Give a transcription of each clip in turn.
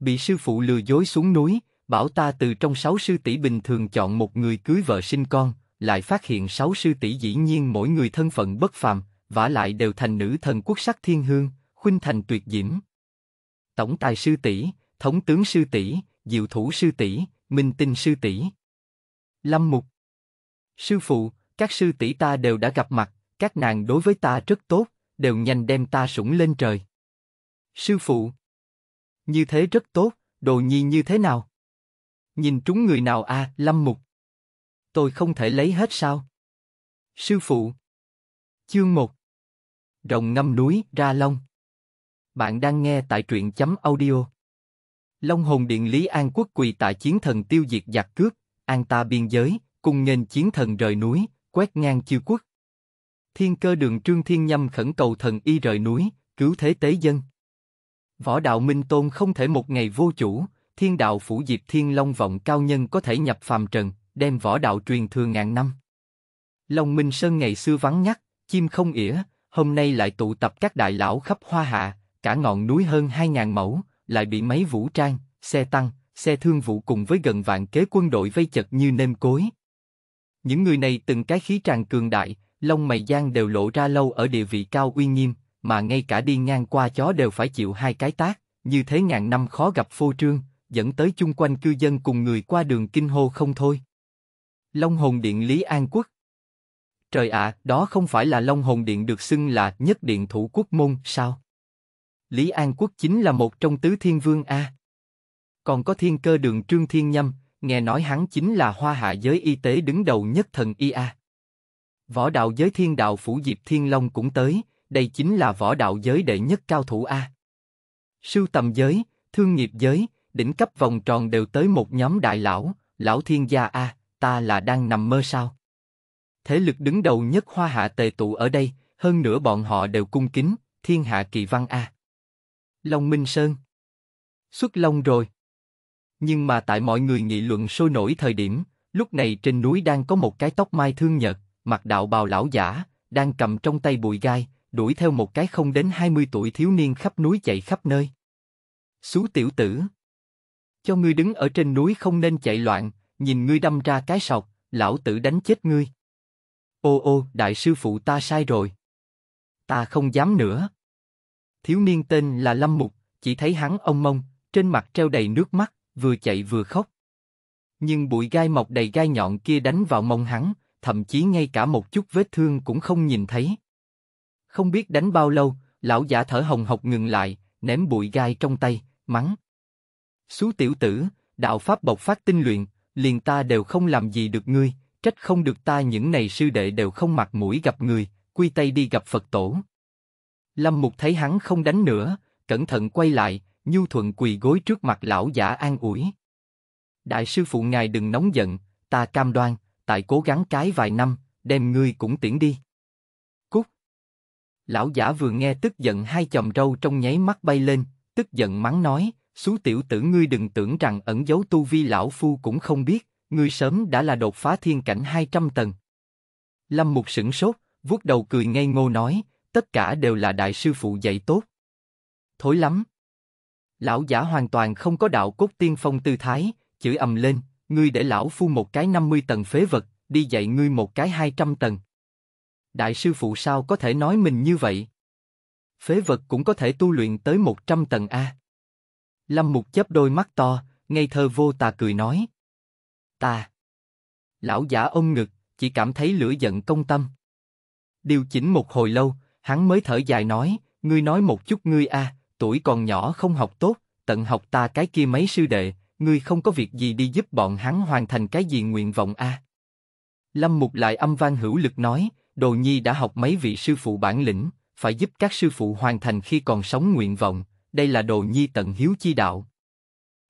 bị sư phụ lừa dối xuống núi, bảo ta từ trong sáu sư tỷ bình thường chọn một người cưới vợ sinh con, lại phát hiện sáu sư tỷ dĩ nhiên mỗi người thân phận bất phàm, vả lại đều thành nữ thần quốc sắc thiên hương, khuynh thành tuyệt diễm. Tổng tài sư tỷ, thống tướng sư tỷ, diệu thủ sư tỷ, minh tinh sư tỷ. Lâm Mục Sư phụ, các sư tỷ ta đều đã gặp mặt, các nàng đối với ta rất tốt, đều nhanh đem ta sủng lên trời. Sư phụ, như thế rất tốt, đồ nhi như thế nào? Nhìn trúng người nào a à, lâm mục. Tôi không thể lấy hết sao? Sư phụ. Chương 1 Rồng ngâm núi, ra long. Bạn đang nghe tại truyện chấm audio. Long hồn điện Lý An quốc quỳ tại chiến thần tiêu diệt giặc cướp, an ta biên giới, cùng nghênh chiến thần rời núi, quét ngang chiêu quốc. Thiên cơ đường Trương Thiên Nhâm khẩn cầu thần y rời núi, cứu thế tế dân. Võ đạo Minh Tôn không thể một ngày vô chủ, thiên đạo phủ diệp thiên long vọng cao nhân có thể nhập phàm trần, đem võ đạo truyền thừa ngàn năm. Long Minh Sơn ngày xưa vắng ngắt, chim không ỉa, hôm nay lại tụ tập các đại lão khắp hoa hạ, cả ngọn núi hơn 2.000 mẫu, lại bị mấy vũ trang, xe tăng, xe thương vụ cùng với gần vạn kế quân đội vây chật như nêm cối. Những người này từng cái khí tràn cường đại, lông mày gian đều lộ ra lâu ở địa vị cao uy nghiêm, mà ngay cả đi ngang qua chó đều phải chịu hai cái tác, như thế ngàn năm khó gặp phô trương, dẫn tới chung quanh cư dân cùng người qua đường kinh hô không thôi. Long hồn điện Lý An Quốc Trời ạ, à, đó không phải là Long hồn điện được xưng là nhất điện thủ quốc môn sao? Lý An Quốc chính là một trong tứ thiên vương A. Còn có thiên cơ đường Trương Thiên Nhâm, nghe nói hắn chính là hoa hạ giới y tế đứng đầu nhất thần IA. Võ đạo giới thiên đạo phủ Diệp Thiên Long cũng tới, đây chính là võ đạo giới đệ nhất cao thủ a. Sưu tầm giới, thương nghiệp giới, đỉnh cấp vòng tròn đều tới một nhóm đại lão, lão thiên gia a, ta là đang nằm mơ sao? Thế lực đứng đầu nhất hoa hạ tề tụ ở đây, hơn nữa bọn họ đều cung kính, thiên hạ kỳ văn a. Long Minh Sơn Xuất Long rồi. Nhưng mà tại mọi người nghị luận sôi nổi thời điểm, lúc này trên núi đang có một cái tóc mai thương nhật, mặc đạo bào lão giả, đang cầm trong tay bụi gai, đuổi theo một cái không đến 20 tuổi thiếu niên khắp núi chạy khắp nơi. Xú tiểu tử! Cho ngươi đứng ở trên núi không nên chạy loạn, nhìn ngươi đâm ra cái sọc, lão tử đánh chết ngươi. Ô ô, đại sư phụ ta sai rồi. Ta không dám nữa. Thiếu niên tên là Lâm Mục, chỉ thấy hắn ông mông, trên mặt treo đầy nước mắt, vừa chạy vừa khóc. Nhưng bụi gai mọc đầy gai nhọn kia đánh vào mông hắn, thậm chí ngay cả một chút vết thương cũng không nhìn thấy. Không biết đánh bao lâu, lão giả thở hồng hộc ngừng lại, ném bụi gai trong tay, mắng. Xú tiểu tử, đạo pháp bộc phát tinh luyện, liền ta đều không làm gì được ngươi, trách không được ta những này sư đệ đều không mặt mũi gặp người, quy tay đi gặp Phật tổ. Lâm Mục thấy hắn không đánh nữa, cẩn thận quay lại, nhu thuận quỳ gối trước mặt lão giả an ủi. Đại sư phụ ngài đừng nóng giận, ta cam đoan, tại cố gắng cái vài năm, đem ngươi cũng tiễn đi. Lão giả vừa nghe tức giận hai chòm râu trong nháy mắt bay lên, tức giận mắng nói, xú tiểu tử ngươi đừng tưởng rằng ẩn giấu tu vi lão phu cũng không biết, ngươi sớm đã là đột phá thiên cảnh 200 tầng. Lâm Mục sững sốt, vuốt đầu cười ngây ngô nói, tất cả đều là đại sư phụ dạy tốt. Thối lắm. Lão giả hoàn toàn không có đạo cốt tiên phong tư thái, chửi ầm lên, ngươi để lão phu một cái 50 tầng phế vật, đi dạy ngươi một cái 200 tầng. Đại sư phụ sao có thể nói mình như vậy? Phế vật cũng có thể tu luyện tới 100 tầng A. Lâm Mục chớp đôi mắt to, ngây thơ vô tà cười nói. Ta. Lão giả ôm ngực, chỉ cảm thấy lửa giận công tâm. Điều chỉnh một hồi lâu, hắn mới thở dài nói, ngươi nói một chút ngươi a, tuổi còn nhỏ không học tốt, tận học ta cái kia mấy sư đệ, ngươi không có việc gì đi giúp bọn hắn hoàn thành cái gì nguyện vọng a. Lâm Mục lại âm vang hữu lực nói, Đồ Nhi đã học mấy vị sư phụ bản lĩnh, phải giúp các sư phụ hoàn thành khi còn sống nguyện vọng, đây là Đồ Nhi tận hiếu chi đạo.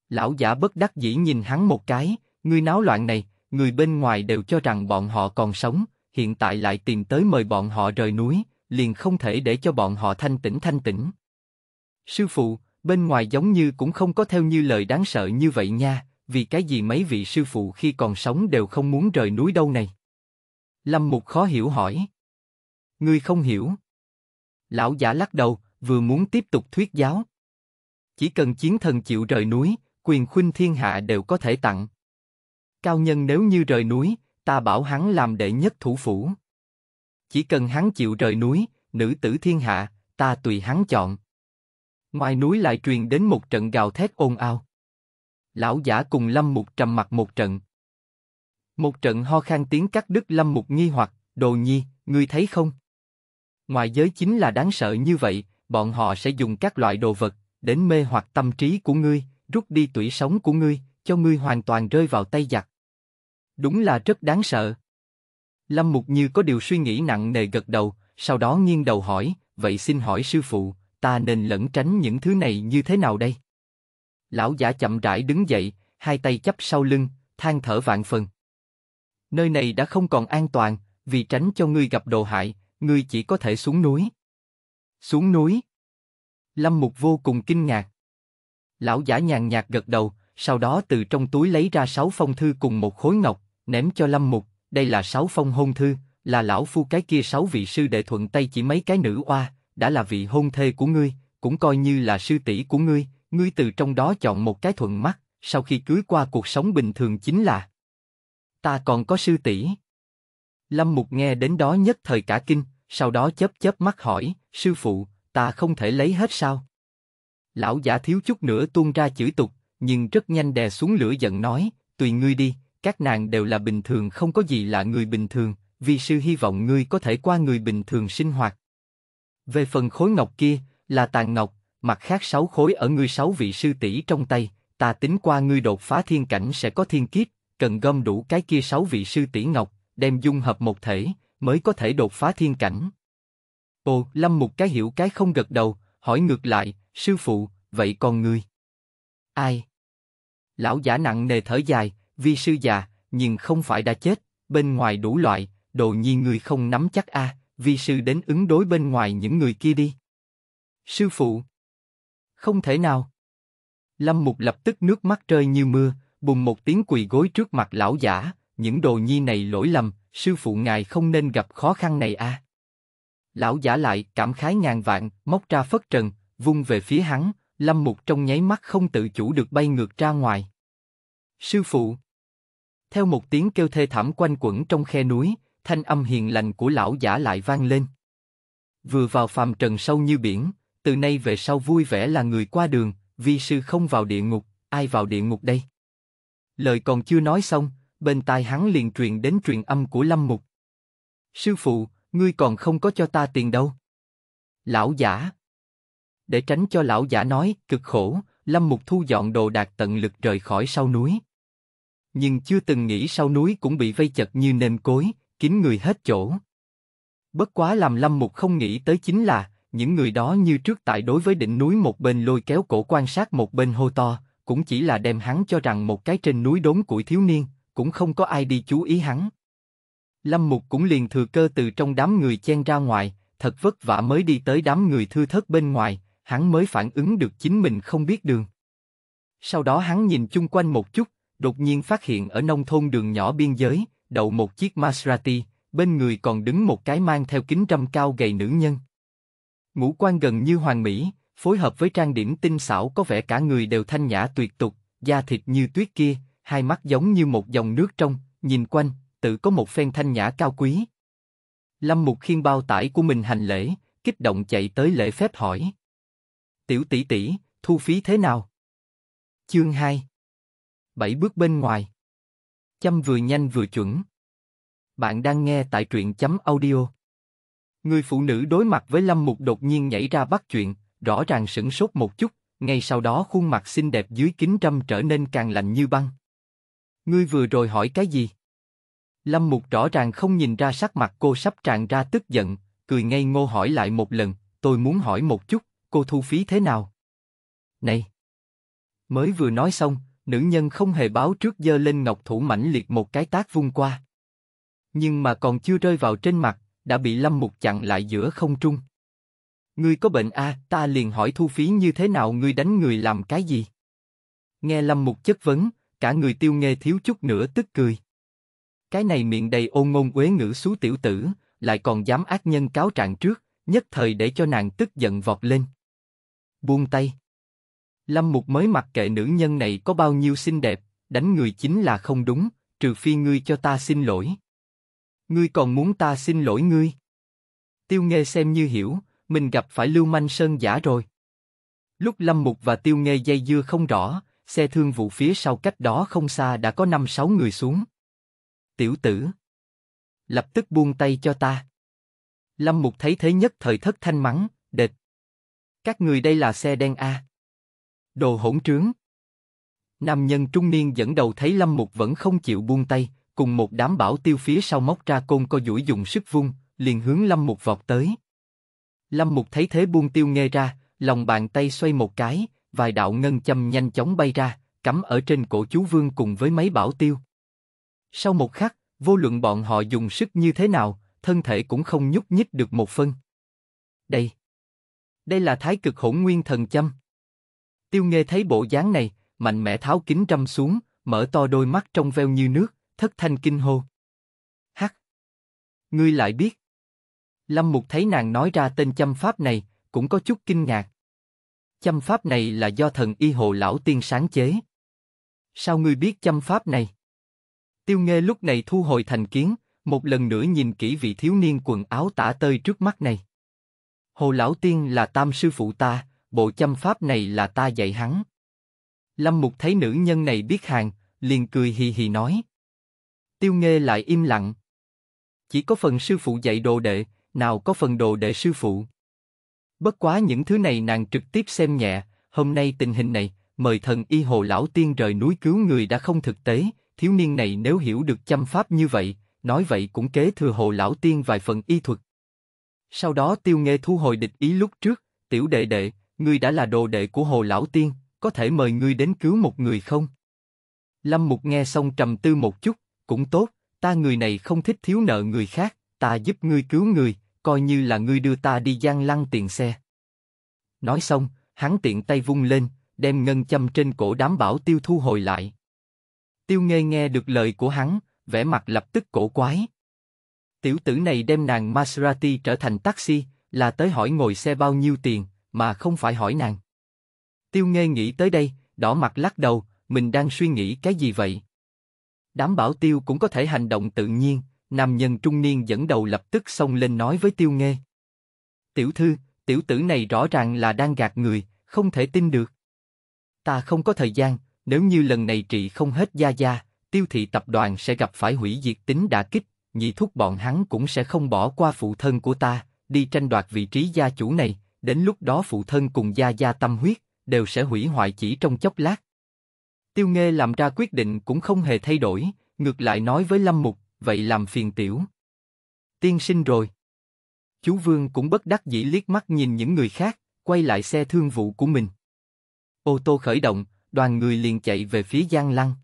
Lão giả bất đắc dĩ nhìn hắn một cái, Người náo loạn này, người bên ngoài đều cho rằng bọn họ còn sống, hiện tại lại tìm tới mời bọn họ rời núi, liền không thể để cho bọn họ thanh tĩnh thanh tĩnh. Sư phụ, bên ngoài giống như cũng không có theo như lời đáng sợ như vậy nha, vì cái gì mấy vị sư phụ khi còn sống đều không muốn rời núi đâu này. Lâm Mục khó hiểu hỏi. Ngươi không hiểu. Lão giả lắc đầu, vừa muốn tiếp tục thuyết giáo. Chỉ cần chiến thần chịu rời núi, quyền khuynh thiên hạ đều có thể tặng. Cao nhân nếu như rời núi, ta bảo hắn làm đệ nhất thủ phủ. Chỉ cần hắn chịu rời núi, nữ tử thiên hạ, ta tùy hắn chọn. Ngoài núi lại truyền đến một trận gào thét ồn ào. Lão giả cùng Lâm Mục trầm mặt một trận. Một trận ho khan tiếng cắt đứt Lâm Mục nghi hoặc, đồ nhi, ngươi thấy không? ngoài giới chính là đáng sợ như vậy, bọn họ sẽ dùng các loại đồ vật, đến mê hoặc tâm trí của ngươi, rút đi tủy sống của ngươi, cho ngươi hoàn toàn rơi vào tay giặc. Đúng là rất đáng sợ. Lâm Mục như có điều suy nghĩ nặng nề gật đầu, sau đó nghiêng đầu hỏi, vậy xin hỏi sư phụ, ta nên lẩn tránh những thứ này như thế nào đây? Lão giả chậm rãi đứng dậy, hai tay chắp sau lưng, than thở vạn phần nơi này đã không còn an toàn, vì tránh cho ngươi gặp đồ hại, ngươi chỉ có thể xuống núi. Xuống núi. Lâm Mục vô cùng kinh ngạc. Lão giả nhàn nhạt gật đầu, sau đó từ trong túi lấy ra sáu phong thư cùng một khối ngọc, ném cho Lâm Mục, đây là sáu phong hôn thư, là lão phu cái kia sáu vị sư đệ thuận tay chỉ mấy cái nữ oa, đã là vị hôn thê của ngươi, cũng coi như là sư tỷ của ngươi, ngươi từ trong đó chọn một cái thuận mắt, sau khi cưới qua cuộc sống bình thường chính là ta còn có sư tỷ. Lâm Mục nghe đến đó nhất thời cả kinh, sau đó chớp chớp mắt hỏi, sư phụ, ta không thể lấy hết sao? Lão giả thiếu chút nữa tuôn ra chữ tục, nhưng rất nhanh đè xuống lửa giận nói, tùy ngươi đi, các nàng đều là bình thường không có gì là người bình thường, vì sư hy vọng ngươi có thể qua người bình thường sinh hoạt. Về phần khối ngọc kia, là tàn ngọc, mặt khác sáu khối ở ngươi sáu vị sư tỷ trong tay, ta tính qua ngươi đột phá thiên cảnh sẽ có thiên kiếp, cần gom đủ cái kia sáu vị sư tỷ ngọc, đem dung hợp một thể, mới có thể đột phá thiên cảnh. Ồ, Lâm một cái hiểu cái không gật đầu, hỏi ngược lại, sư phụ, vậy còn ngươi? Ai? Lão giả nặng nề thở dài, vi sư già, nhưng không phải đã chết, bên ngoài đủ loại, đồ nhi người không nắm chắc a, à, vi sư đến ứng đối bên ngoài những người kia đi. Sư phụ! Không thể nào! Lâm Mục lập tức nước mắt rơi như mưa, bùng một tiếng quỳ gối trước mặt lão giả, những đồ nhi này lỗi lầm, sư phụ ngài không nên gặp khó khăn này a. Lão giả lại cảm khái ngàn vạn, móc ra phất trần, vung về phía hắn, lâm mục trong nháy mắt không tự chủ được bay ngược ra ngoài. Sư phụ! Theo một tiếng kêu thê thảm quanh quẩn trong khe núi, thanh âm hiền lành của lão giả lại vang lên. Vừa vào phàm trần sâu như biển, từ nay về sau vui vẻ là người qua đường, vi sư không vào địa ngục, ai vào địa ngục đây? Lời còn chưa nói xong, bên tai hắn liền truyền đến truyền âm của Lâm Mục. Sư phụ, ngươi còn không có cho ta tiền đâu. Lão giả. Để tránh cho lão giả nói, cực khổ, Lâm Mục thu dọn đồ đạc tận lực rời khỏi sau núi. Nhưng chưa từng nghĩ sau núi cũng bị vây chật như nêm cối, kín người hết chỗ. Bất quá làm Lâm Mục không nghĩ tới chính là, những người đó như trước tại đối với đỉnh núi một bên lôi kéo cổ quan sát một bên hô to, cũng chỉ là đem hắn cho rằng một cái trên núi đốn củi thiếu niên, cũng không có ai đi chú ý hắn. Lâm Mục cũng liền thừa cơ từ trong đám người chen ra ngoài, thật vất vả mới đi tới đám người thư thất bên ngoài, hắn mới phản ứng được chính mình không biết đường. Sau đó hắn nhìn chung quanh một chút, đột nhiên phát hiện ở nông thôn đường nhỏ biên giới, đậu một chiếc Maserati, bên người còn đứng một cái mang theo kính râm cao gầy nữ nhân. Ngũ quan gần như hoàn mỹ, phối hợp với trang điểm tinh xảo có vẻ cả người đều thanh nhã tuyệt tục, da thịt như tuyết kia, hai mắt giống như một dòng nước trong, nhìn quanh, tự có một phen thanh nhã cao quý. Lâm Mục khiên bao tải của mình hành lễ, kích động chạy tới lễ phép hỏi. Tiểu tỷ tỷ, thu phí thế nào? Chương 2 Bảy bước bên ngoài Chăm vừa nhanh vừa chuẩn Bạn đang nghe tại truyện chấm audio Người phụ nữ đối mặt với Lâm Mục đột nhiên nhảy ra bắt chuyện, rõ ràng sửng sốt một chút, ngay sau đó khuôn mặt xinh đẹp dưới kính trâm trở nên càng lạnh như băng. Ngươi vừa rồi hỏi cái gì? Lâm Mục rõ ràng không nhìn ra sắc mặt cô sắp tràn ra tức giận, cười ngây ngô hỏi lại một lần, tôi muốn hỏi một chút, cô thu phí thế nào? Này! Mới vừa nói xong, nữ nhân không hề báo trước dơ lên ngọc thủ mãnh liệt một cái tác vung qua. Nhưng mà còn chưa rơi vào trên mặt, đã bị Lâm Mục chặn lại giữa không trung. Ngươi có bệnh à, ta liền hỏi thu phí như thế nào ngươi đánh người làm cái gì? Nghe Lâm Mục chất vấn, cả người tiêu nghe thiếu chút nữa tức cười. Cái này miệng đầy ôn ngôn uế ngữ xú tiểu tử, lại còn dám ác nhân cáo trạng trước, nhất thời để cho nàng tức giận vọt lên. Buông tay. Lâm Mục mới mặc kệ nữ nhân này có bao nhiêu xinh đẹp, đánh người chính là không đúng, trừ phi ngươi cho ta xin lỗi. Ngươi còn muốn ta xin lỗi ngươi? Tiêu Nghe xem như hiểu, mình gặp phải lưu manh sơn giả rồi. Lúc Lâm Mục và Tiêu Nghê dây dưa không rõ, xe thương vụ phía sau cách đó không xa đã có năm sáu người xuống. Tiểu tử, lập tức buông tay cho ta. Lâm Mục thấy thế nhất thời thất thanh mắng, địch. Các người đây là xe đen a. Đồ hỗn trướng. Nam nhân trung niên dẫn đầu thấy Lâm Mục vẫn không chịu buông tay, cùng một đám bảo tiêu phía sau móc ra côn co duỗi dùng sức vung, liền hướng Lâm Mục vọt tới. Lâm Mục thấy thế buông tiêu nghe ra, lòng bàn tay xoay một cái, vài đạo ngân châm nhanh chóng bay ra, cắm ở trên cổ chú vương cùng với mấy bảo tiêu. Sau một khắc, vô luận bọn họ dùng sức như thế nào, thân thể cũng không nhúc nhích được một phân. Đây, đây là thái cực hỗn nguyên thần châm. Tiêu nghe thấy bộ dáng này, mạnh mẽ tháo kính trăm xuống, mở to đôi mắt trong veo như nước, thất thanh kinh hô. Hắc, ngươi lại biết? Lâm Mục thấy nàng nói ra tên châm pháp này, cũng có chút kinh ngạc. Châm pháp này là do thần y hồ lão tiên sáng chế. Sao ngươi biết châm pháp này? Tiêu Nghê lúc này thu hồi thành kiến, một lần nữa nhìn kỹ vị thiếu niên quần áo tả tơi trước mắt này. Hồ lão tiên là tam sư phụ ta, bộ châm pháp này là ta dạy hắn. Lâm Mục thấy nữ nhân này biết hàng, liền cười hì hì nói. Tiêu Nghê lại im lặng. Chỉ có phần sư phụ dạy đồ đệ, nào có phần đồ để sư phụ. Bất quá những thứ này nàng trực tiếp xem nhẹ, hôm nay tình hình này, mời thần y hồ lão tiên rời núi cứu người đã không thực tế, thiếu niên này nếu hiểu được chăm pháp như vậy, nói vậy cũng kế thừa hồ lão tiên vài phần y thuật. Sau đó tiêu nghe thu hồi địch ý lúc trước, tiểu đệ đệ, ngươi đã là đồ đệ của hồ lão tiên, có thể mời ngươi đến cứu một người không? Lâm Mục nghe xong trầm tư một chút, cũng tốt, ta người này không thích thiếu nợ người khác, ta giúp ngươi cứu người, coi như là ngươi đưa ta đi gian lăng tiền xe. Nói xong, hắn tiện tay vung lên, đem ngân châm trên cổ đám bảo tiêu thu hồi lại. Tiêu nghe nghe được lời của hắn, vẻ mặt lập tức cổ quái. Tiểu tử này đem nàng Maserati trở thành taxi, là tới hỏi ngồi xe bao nhiêu tiền, mà không phải hỏi nàng. Tiêu nghe nghĩ tới đây, đỏ mặt lắc đầu, mình đang suy nghĩ cái gì vậy? Đám bảo tiêu cũng có thể hành động tự nhiên, Nam nhân trung niên dẫn đầu lập tức xông lên nói với Tiêu Nghê. Tiểu thư, tiểu tử này rõ ràng là đang gạt người, không thể tin được. Ta không có thời gian, nếu như lần này trị không hết gia gia, tiêu thị tập đoàn sẽ gặp phải hủy diệt tính đả kích, nhị thúc bọn hắn cũng sẽ không bỏ qua phụ thân của ta, đi tranh đoạt vị trí gia chủ này, đến lúc đó phụ thân cùng gia gia tâm huyết, đều sẽ hủy hoại chỉ trong chốc lát. Tiêu Nghê làm ra quyết định cũng không hề thay đổi, ngược lại nói với Lâm Mục, vậy làm phiền tiểu. Tiên sinh rồi. Chú Vương cũng bất đắc dĩ liếc mắt nhìn những người khác, quay lại xe thương vụ của mình. Ô tô khởi động, đoàn người liền chạy về phía Giang Lăng.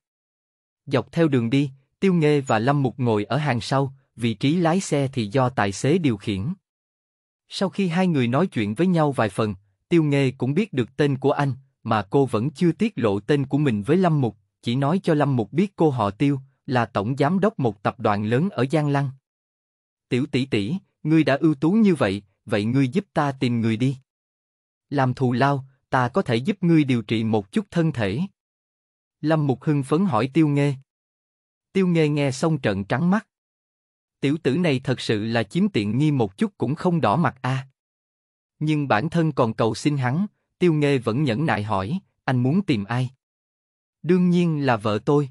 Dọc theo đường đi, Tiêu Nghê và Lâm Mục ngồi ở hàng sau, vị trí lái xe thì do tài xế điều khiển. Sau khi hai người nói chuyện với nhau vài phần, Tiêu Nghê cũng biết được tên của anh, mà cô vẫn chưa tiết lộ tên của mình với Lâm Mục, chỉ nói cho Lâm Mục biết cô họ Tiêu, là tổng giám đốc một tập đoàn lớn ở Giang Lăng. Tiểu tỷ tỷ, ngươi đã ưu tú như vậy, vậy ngươi giúp ta tìm người đi. Làm thù lao, ta có thể giúp ngươi điều trị một chút thân thể. Lâm Mục Hưng phấn hỏi Tiêu Nghê. Tiêu Nghê nghe xong trợn trắng mắt. Tiểu tử này thật sự là chiếm tiện nghi một chút cũng không đỏ mặt a. À. Nhưng bản thân còn cầu xin hắn, Tiêu Nghê vẫn nhẫn nại hỏi, anh muốn tìm ai? Đương nhiên là vợ tôi.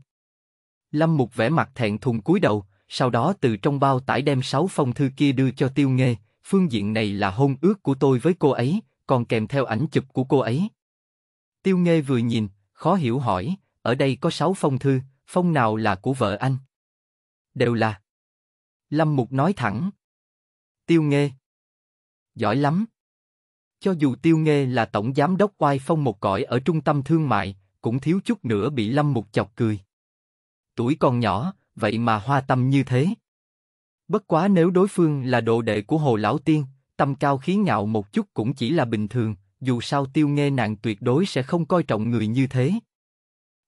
Lâm Mục vẽ mặt thẹn thùng cúi đầu, sau đó từ trong bao tải đem sáu phong thư kia đưa cho Tiêu Nghê, phương diện này là hôn ước của tôi với cô ấy, còn kèm theo ảnh chụp của cô ấy. Tiêu Nghê vừa nhìn, khó hiểu hỏi, ở đây có sáu phong thư, phong nào là của vợ anh? Đều là. Lâm Mục nói thẳng. Tiêu Nghê. Giỏi lắm. Cho dù Tiêu Nghê là tổng giám đốc oai phong một cõi ở trung tâm thương mại, cũng thiếu chút nữa bị Lâm Mục chọc cười tuổi còn nhỏ, vậy mà hoa tâm như thế. Bất quá nếu đối phương là đồ đệ của Hồ Lão Tiên, tâm cao khí ngạo một chút cũng chỉ là bình thường, dù sao tiêu nghe nàng tuyệt đối sẽ không coi trọng người như thế.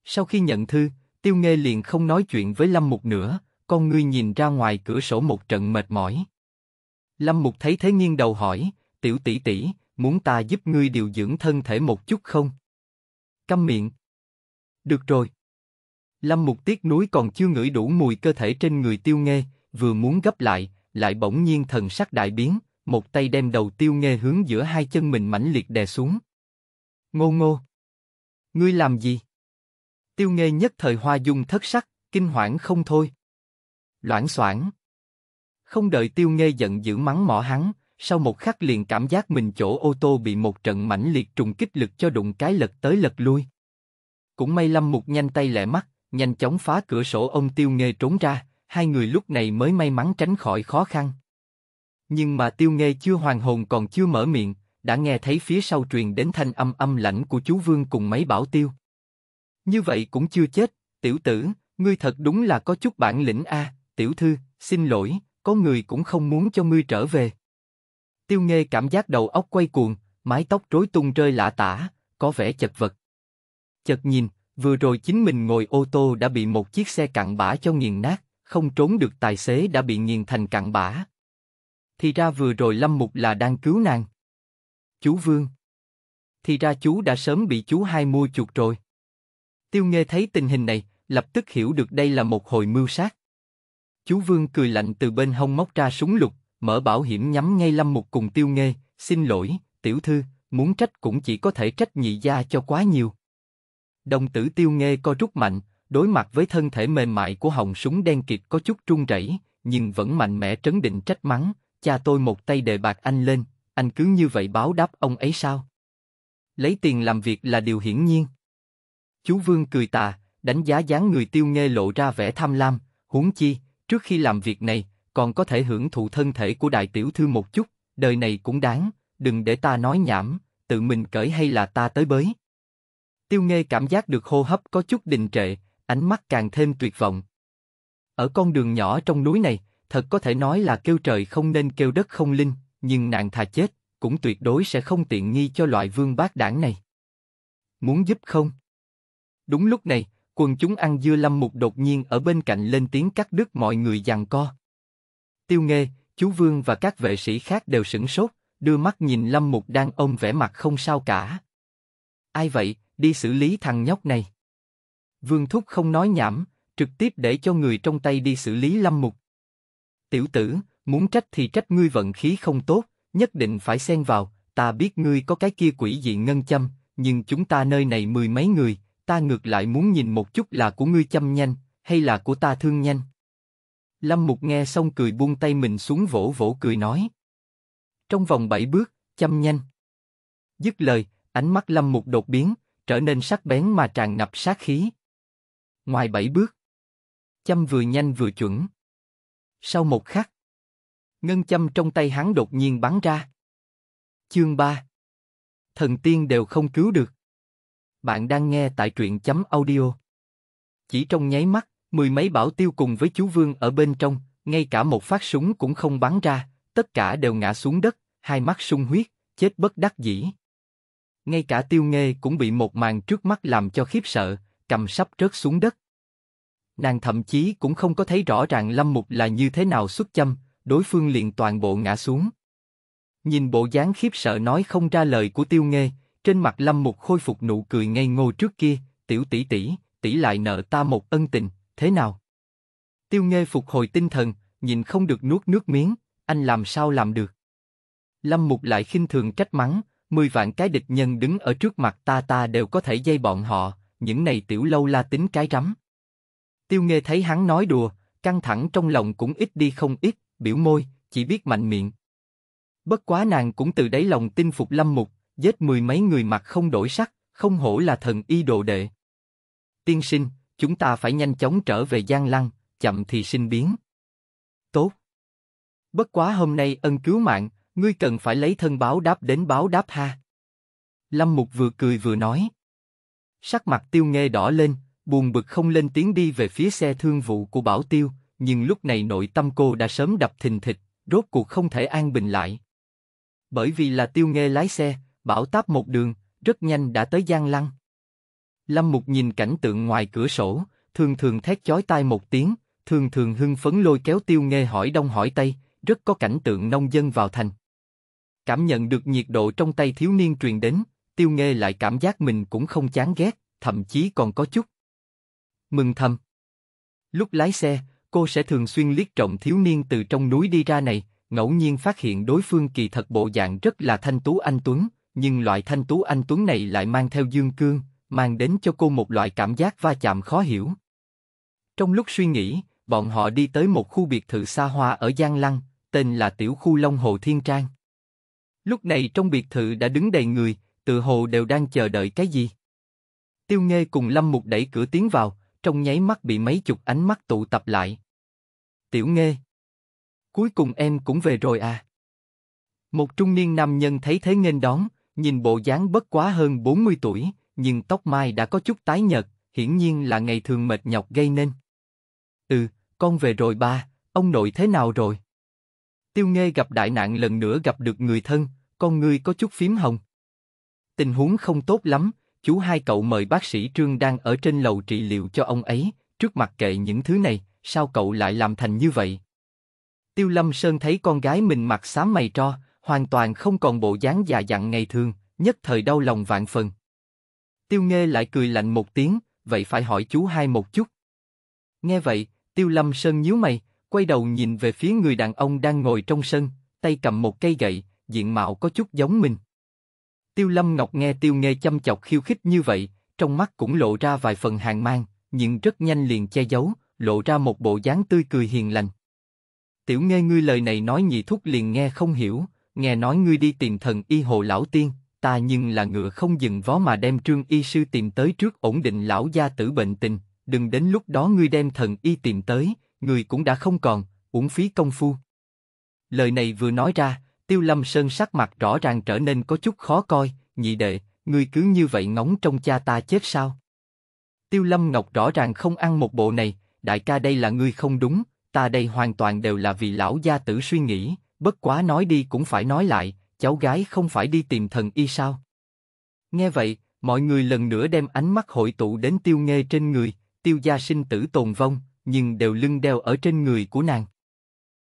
Sau khi nhận thư, tiêu nghe liền không nói chuyện với Lâm Mục nữa, con ngươi nhìn ra ngoài cửa sổ một trận mệt mỏi. Lâm Mục thấy thế nghiêng đầu hỏi, tiểu tỷ tỷ, muốn ta giúp ngươi điều dưỡng thân thể một chút không? Câm miệng. Được rồi, Lâm Mục tiếc núi còn chưa ngửi đủ mùi cơ thể trên người tiêu nghe, vừa muốn gấp lại, lại bỗng nhiên thần sắc đại biến, một tay đem đầu tiêu nghe hướng giữa hai chân mình mãnh liệt đè xuống. Ngô ngô! Ngươi làm gì? Tiêu nghe nhất thời hoa dung thất sắc, kinh hoảng không thôi. Loãng soảng! Không đợi tiêu nghe giận dữ mắng mỏ hắn, sau một khắc liền cảm giác mình chỗ ô tô bị một trận mãnh liệt trùng kích lực cho đụng cái lật tới lật lui. Cũng may Lâm Mục nhanh tay lẹ mắt, nhanh chóng phá cửa sổ ông Tiêu Nghê trốn ra, hai người lúc này mới may mắn tránh khỏi khó khăn. Nhưng mà Tiêu Nghê chưa hoàn hồn còn chưa mở miệng, đã nghe thấy phía sau truyền đến thanh âm âm lãnh của chú Vương cùng mấy bảo tiêu. Như vậy cũng chưa chết, tiểu tử, ngươi thật đúng là có chút bản lĩnh a, à, tiểu thư, xin lỗi, có người cũng không muốn cho ngươi trở về. Tiêu Nghê cảm giác đầu óc quay cuồng, mái tóc rối tung rơi lạ tả, có vẻ chật vật. chật nhìn, Vừa rồi chính mình ngồi ô tô đã bị một chiếc xe cặn bã cho nghiền nát, không trốn được tài xế đã bị nghiền thành cặn bã. Thì ra vừa rồi Lâm Mục là đang cứu nàng. Chú Vương. Thì ra chú đã sớm bị chú hai mua chuột rồi. Tiêu Nghê thấy tình hình này, lập tức hiểu được đây là một hồi mưu sát. Chú Vương cười lạnh từ bên hông móc ra súng lục, mở bảo hiểm nhắm ngay Lâm Mục cùng Tiêu Nghê, xin lỗi, tiểu thư, muốn trách cũng chỉ có thể trách nhị gia cho quá nhiều. Đồng tử tiêu nghe co rút mạnh, đối mặt với thân thể mềm mại của hồng súng đen kịt có chút run rẩy, nhưng vẫn mạnh mẽ trấn định trách mắng, cha tôi một tay đề bạc anh lên, anh cứ như vậy báo đáp ông ấy sao? Lấy tiền làm việc là điều hiển nhiên. Chú Vương cười tà, đánh giá dáng người tiêu nghe lộ ra vẻ tham lam, huống chi, trước khi làm việc này, còn có thể hưởng thụ thân thể của đại tiểu thư một chút, đời này cũng đáng, đừng để ta nói nhảm, tự mình cởi hay là ta tới bới. Tiêu Nghe cảm giác được hô hấp có chút đình trệ, ánh mắt càng thêm tuyệt vọng. Ở con đường nhỏ trong núi này, thật có thể nói là kêu trời không nên kêu đất không linh, nhưng nàng thà chết, cũng tuyệt đối sẽ không tiện nghi cho loại vương bác đảng này. Muốn giúp không? Đúng lúc này, quần chúng ăn dưa lâm mục đột nhiên ở bên cạnh lên tiếng cắt đứt mọi người giằng co. Tiêu Nghe, chú Vương và các vệ sĩ khác đều sửng sốt, đưa mắt nhìn Lâm Mục đang ôm vẻ mặt không sao cả, ai vậy, đi xử lý thằng nhóc này. Vương Thúc không nói nhảm, trực tiếp để cho người trong tay đi xử lý Lâm Mục. Tiểu tử, muốn trách thì trách ngươi vận khí không tốt, nhất định phải xen vào, ta biết ngươi có cái kia quỷ dị ngân châm, nhưng chúng ta nơi này mười mấy người, ta ngược lại muốn nhìn một chút là của ngươi châm nhanh, hay là của ta thương nhanh. Lâm Mục nghe xong cười buông tay mình xuống vỗ vỗ cười nói. Trong vòng bảy bước, châm nhanh. Dứt lời, Ánh mắt Lâm Mục đột biến, trở nên sắc bén mà tràn ngập sát khí. Ngoài bảy bước, châm vừa nhanh vừa chuẩn. Sau một khắc, ngân châm trong tay hắn đột nhiên bắn ra. Chương 3 Thần tiên đều không cứu được. Bạn đang nghe tại truyện chấm audio. Chỉ trong nháy mắt, mười mấy bảo tiêu cùng với chú Vương ở bên trong, ngay cả một phát súng cũng không bắn ra, tất cả đều ngã xuống đất, hai mắt sung huyết, chết bất đắc dĩ ngay cả tiêu nghê cũng bị một màn trước mắt làm cho khiếp sợ, cầm sắp rớt xuống đất. Nàng thậm chí cũng không có thấy rõ ràng Lâm Mục là như thế nào xuất châm, đối phương liền toàn bộ ngã xuống. Nhìn bộ dáng khiếp sợ nói không ra lời của tiêu nghê, trên mặt Lâm Mục khôi phục nụ cười ngây ngô trước kia, tiểu tỷ tỷ, tỷ lại nợ ta một ân tình, thế nào? Tiêu nghê phục hồi tinh thần, nhìn không được nuốt nước miếng, anh làm sao làm được? Lâm Mục lại khinh thường trách mắng, mười vạn cái địch nhân đứng ở trước mặt ta ta đều có thể dây bọn họ, những này tiểu lâu la tính cái rắm. Tiêu nghe thấy hắn nói đùa, căng thẳng trong lòng cũng ít đi không ít, biểu môi, chỉ biết mạnh miệng. Bất quá nàng cũng từ đáy lòng tin phục Lâm Mục, giết mười mấy người mặt không đổi sắc, không hổ là thần y đồ đệ. Tiên sinh, chúng ta phải nhanh chóng trở về Giang Lăng, chậm thì sinh biến. Tốt. Bất quá hôm nay ân cứu mạng, Ngươi cần phải lấy thân báo đáp đến báo đáp ha. Lâm Mục vừa cười vừa nói. Sắc mặt tiêu nghe đỏ lên, buồn bực không lên tiếng đi về phía xe thương vụ của Bảo Tiêu, nhưng lúc này nội tâm cô đã sớm đập thình thịch, rốt cuộc không thể an bình lại. Bởi vì là tiêu nghe lái xe, Bảo Táp một đường, rất nhanh đã tới Giang Lăng. Lâm Mục nhìn cảnh tượng ngoài cửa sổ, thường thường thét chói tai một tiếng, thường thường hưng phấn lôi kéo tiêu nghe hỏi đông hỏi tây, rất có cảnh tượng nông dân vào thành. Cảm nhận được nhiệt độ trong tay thiếu niên truyền đến, tiêu nghe lại cảm giác mình cũng không chán ghét, thậm chí còn có chút. Mừng thầm. Lúc lái xe, cô sẽ thường xuyên liếc trọng thiếu niên từ trong núi đi ra này, ngẫu nhiên phát hiện đối phương kỳ thật bộ dạng rất là thanh tú anh Tuấn, nhưng loại thanh tú anh Tuấn này lại mang theo dương cương, mang đến cho cô một loại cảm giác va chạm khó hiểu. Trong lúc suy nghĩ, bọn họ đi tới một khu biệt thự xa hoa ở Giang Lăng, tên là Tiểu Khu Long Hồ Thiên Trang. Lúc này trong biệt thự đã đứng đầy người, tự hồ đều đang chờ đợi cái gì. Tiêu Nghê cùng Lâm Mục đẩy cửa tiến vào, trong nháy mắt bị mấy chục ánh mắt tụ tập lại. Tiểu Nghê, cuối cùng em cũng về rồi à? Một trung niên nam nhân thấy thế nghênh đón, nhìn bộ dáng bất quá hơn 40 tuổi, nhưng tóc mai đã có chút tái nhợt, hiển nhiên là ngày thường mệt nhọc gây nên. Ừ, con về rồi ba, ông nội thế nào rồi? Tiêu Nghê gặp đại nạn lần nữa gặp được người thân, con ngươi có chút phím hồng. Tình huống không tốt lắm, chú hai cậu mời bác sĩ Trương đang ở trên lầu trị liệu cho ông ấy, trước mặt kệ những thứ này, sao cậu lại làm thành như vậy? Tiêu Lâm Sơn thấy con gái mình mặt xám mày tro, hoàn toàn không còn bộ dáng già dặn ngày thường, nhất thời đau lòng vạn phần. Tiêu Nghê lại cười lạnh một tiếng, vậy phải hỏi chú hai một chút. Nghe vậy, Tiêu Lâm Sơn nhíu mày, quay đầu nhìn về phía người đàn ông đang ngồi trong sân, tay cầm một cây gậy, diện mạo có chút giống mình. Tiêu Lâm Ngọc nghe Tiêu Nghê chăm chọc khiêu khích như vậy, trong mắt cũng lộ ra vài phần hàng mang, nhưng rất nhanh liền che giấu, lộ ra một bộ dáng tươi cười hiền lành. Tiểu Nghê ngươi lời này nói nhị thúc liền nghe không hiểu, nghe nói ngươi đi tìm thần y hồ lão tiên, ta nhưng là ngựa không dừng vó mà đem trương y sư tìm tới trước ổn định lão gia tử bệnh tình, đừng đến lúc đó ngươi đem thần y tìm tới, người cũng đã không còn, uổng phí công phu. Lời này vừa nói ra, Tiêu Lâm Sơn sắc mặt rõ ràng trở nên có chút khó coi, nhị đệ, ngươi cứ như vậy ngóng trong cha ta chết sao? Tiêu Lâm Ngọc rõ ràng không ăn một bộ này, đại ca đây là ngươi không đúng, ta đây hoàn toàn đều là vì lão gia tử suy nghĩ, bất quá nói đi cũng phải nói lại, cháu gái không phải đi tìm thần y sao? Nghe vậy, mọi người lần nữa đem ánh mắt hội tụ đến tiêu Nghe trên người, tiêu gia sinh tử tồn vong, nhưng đều lưng đeo ở trên người của nàng.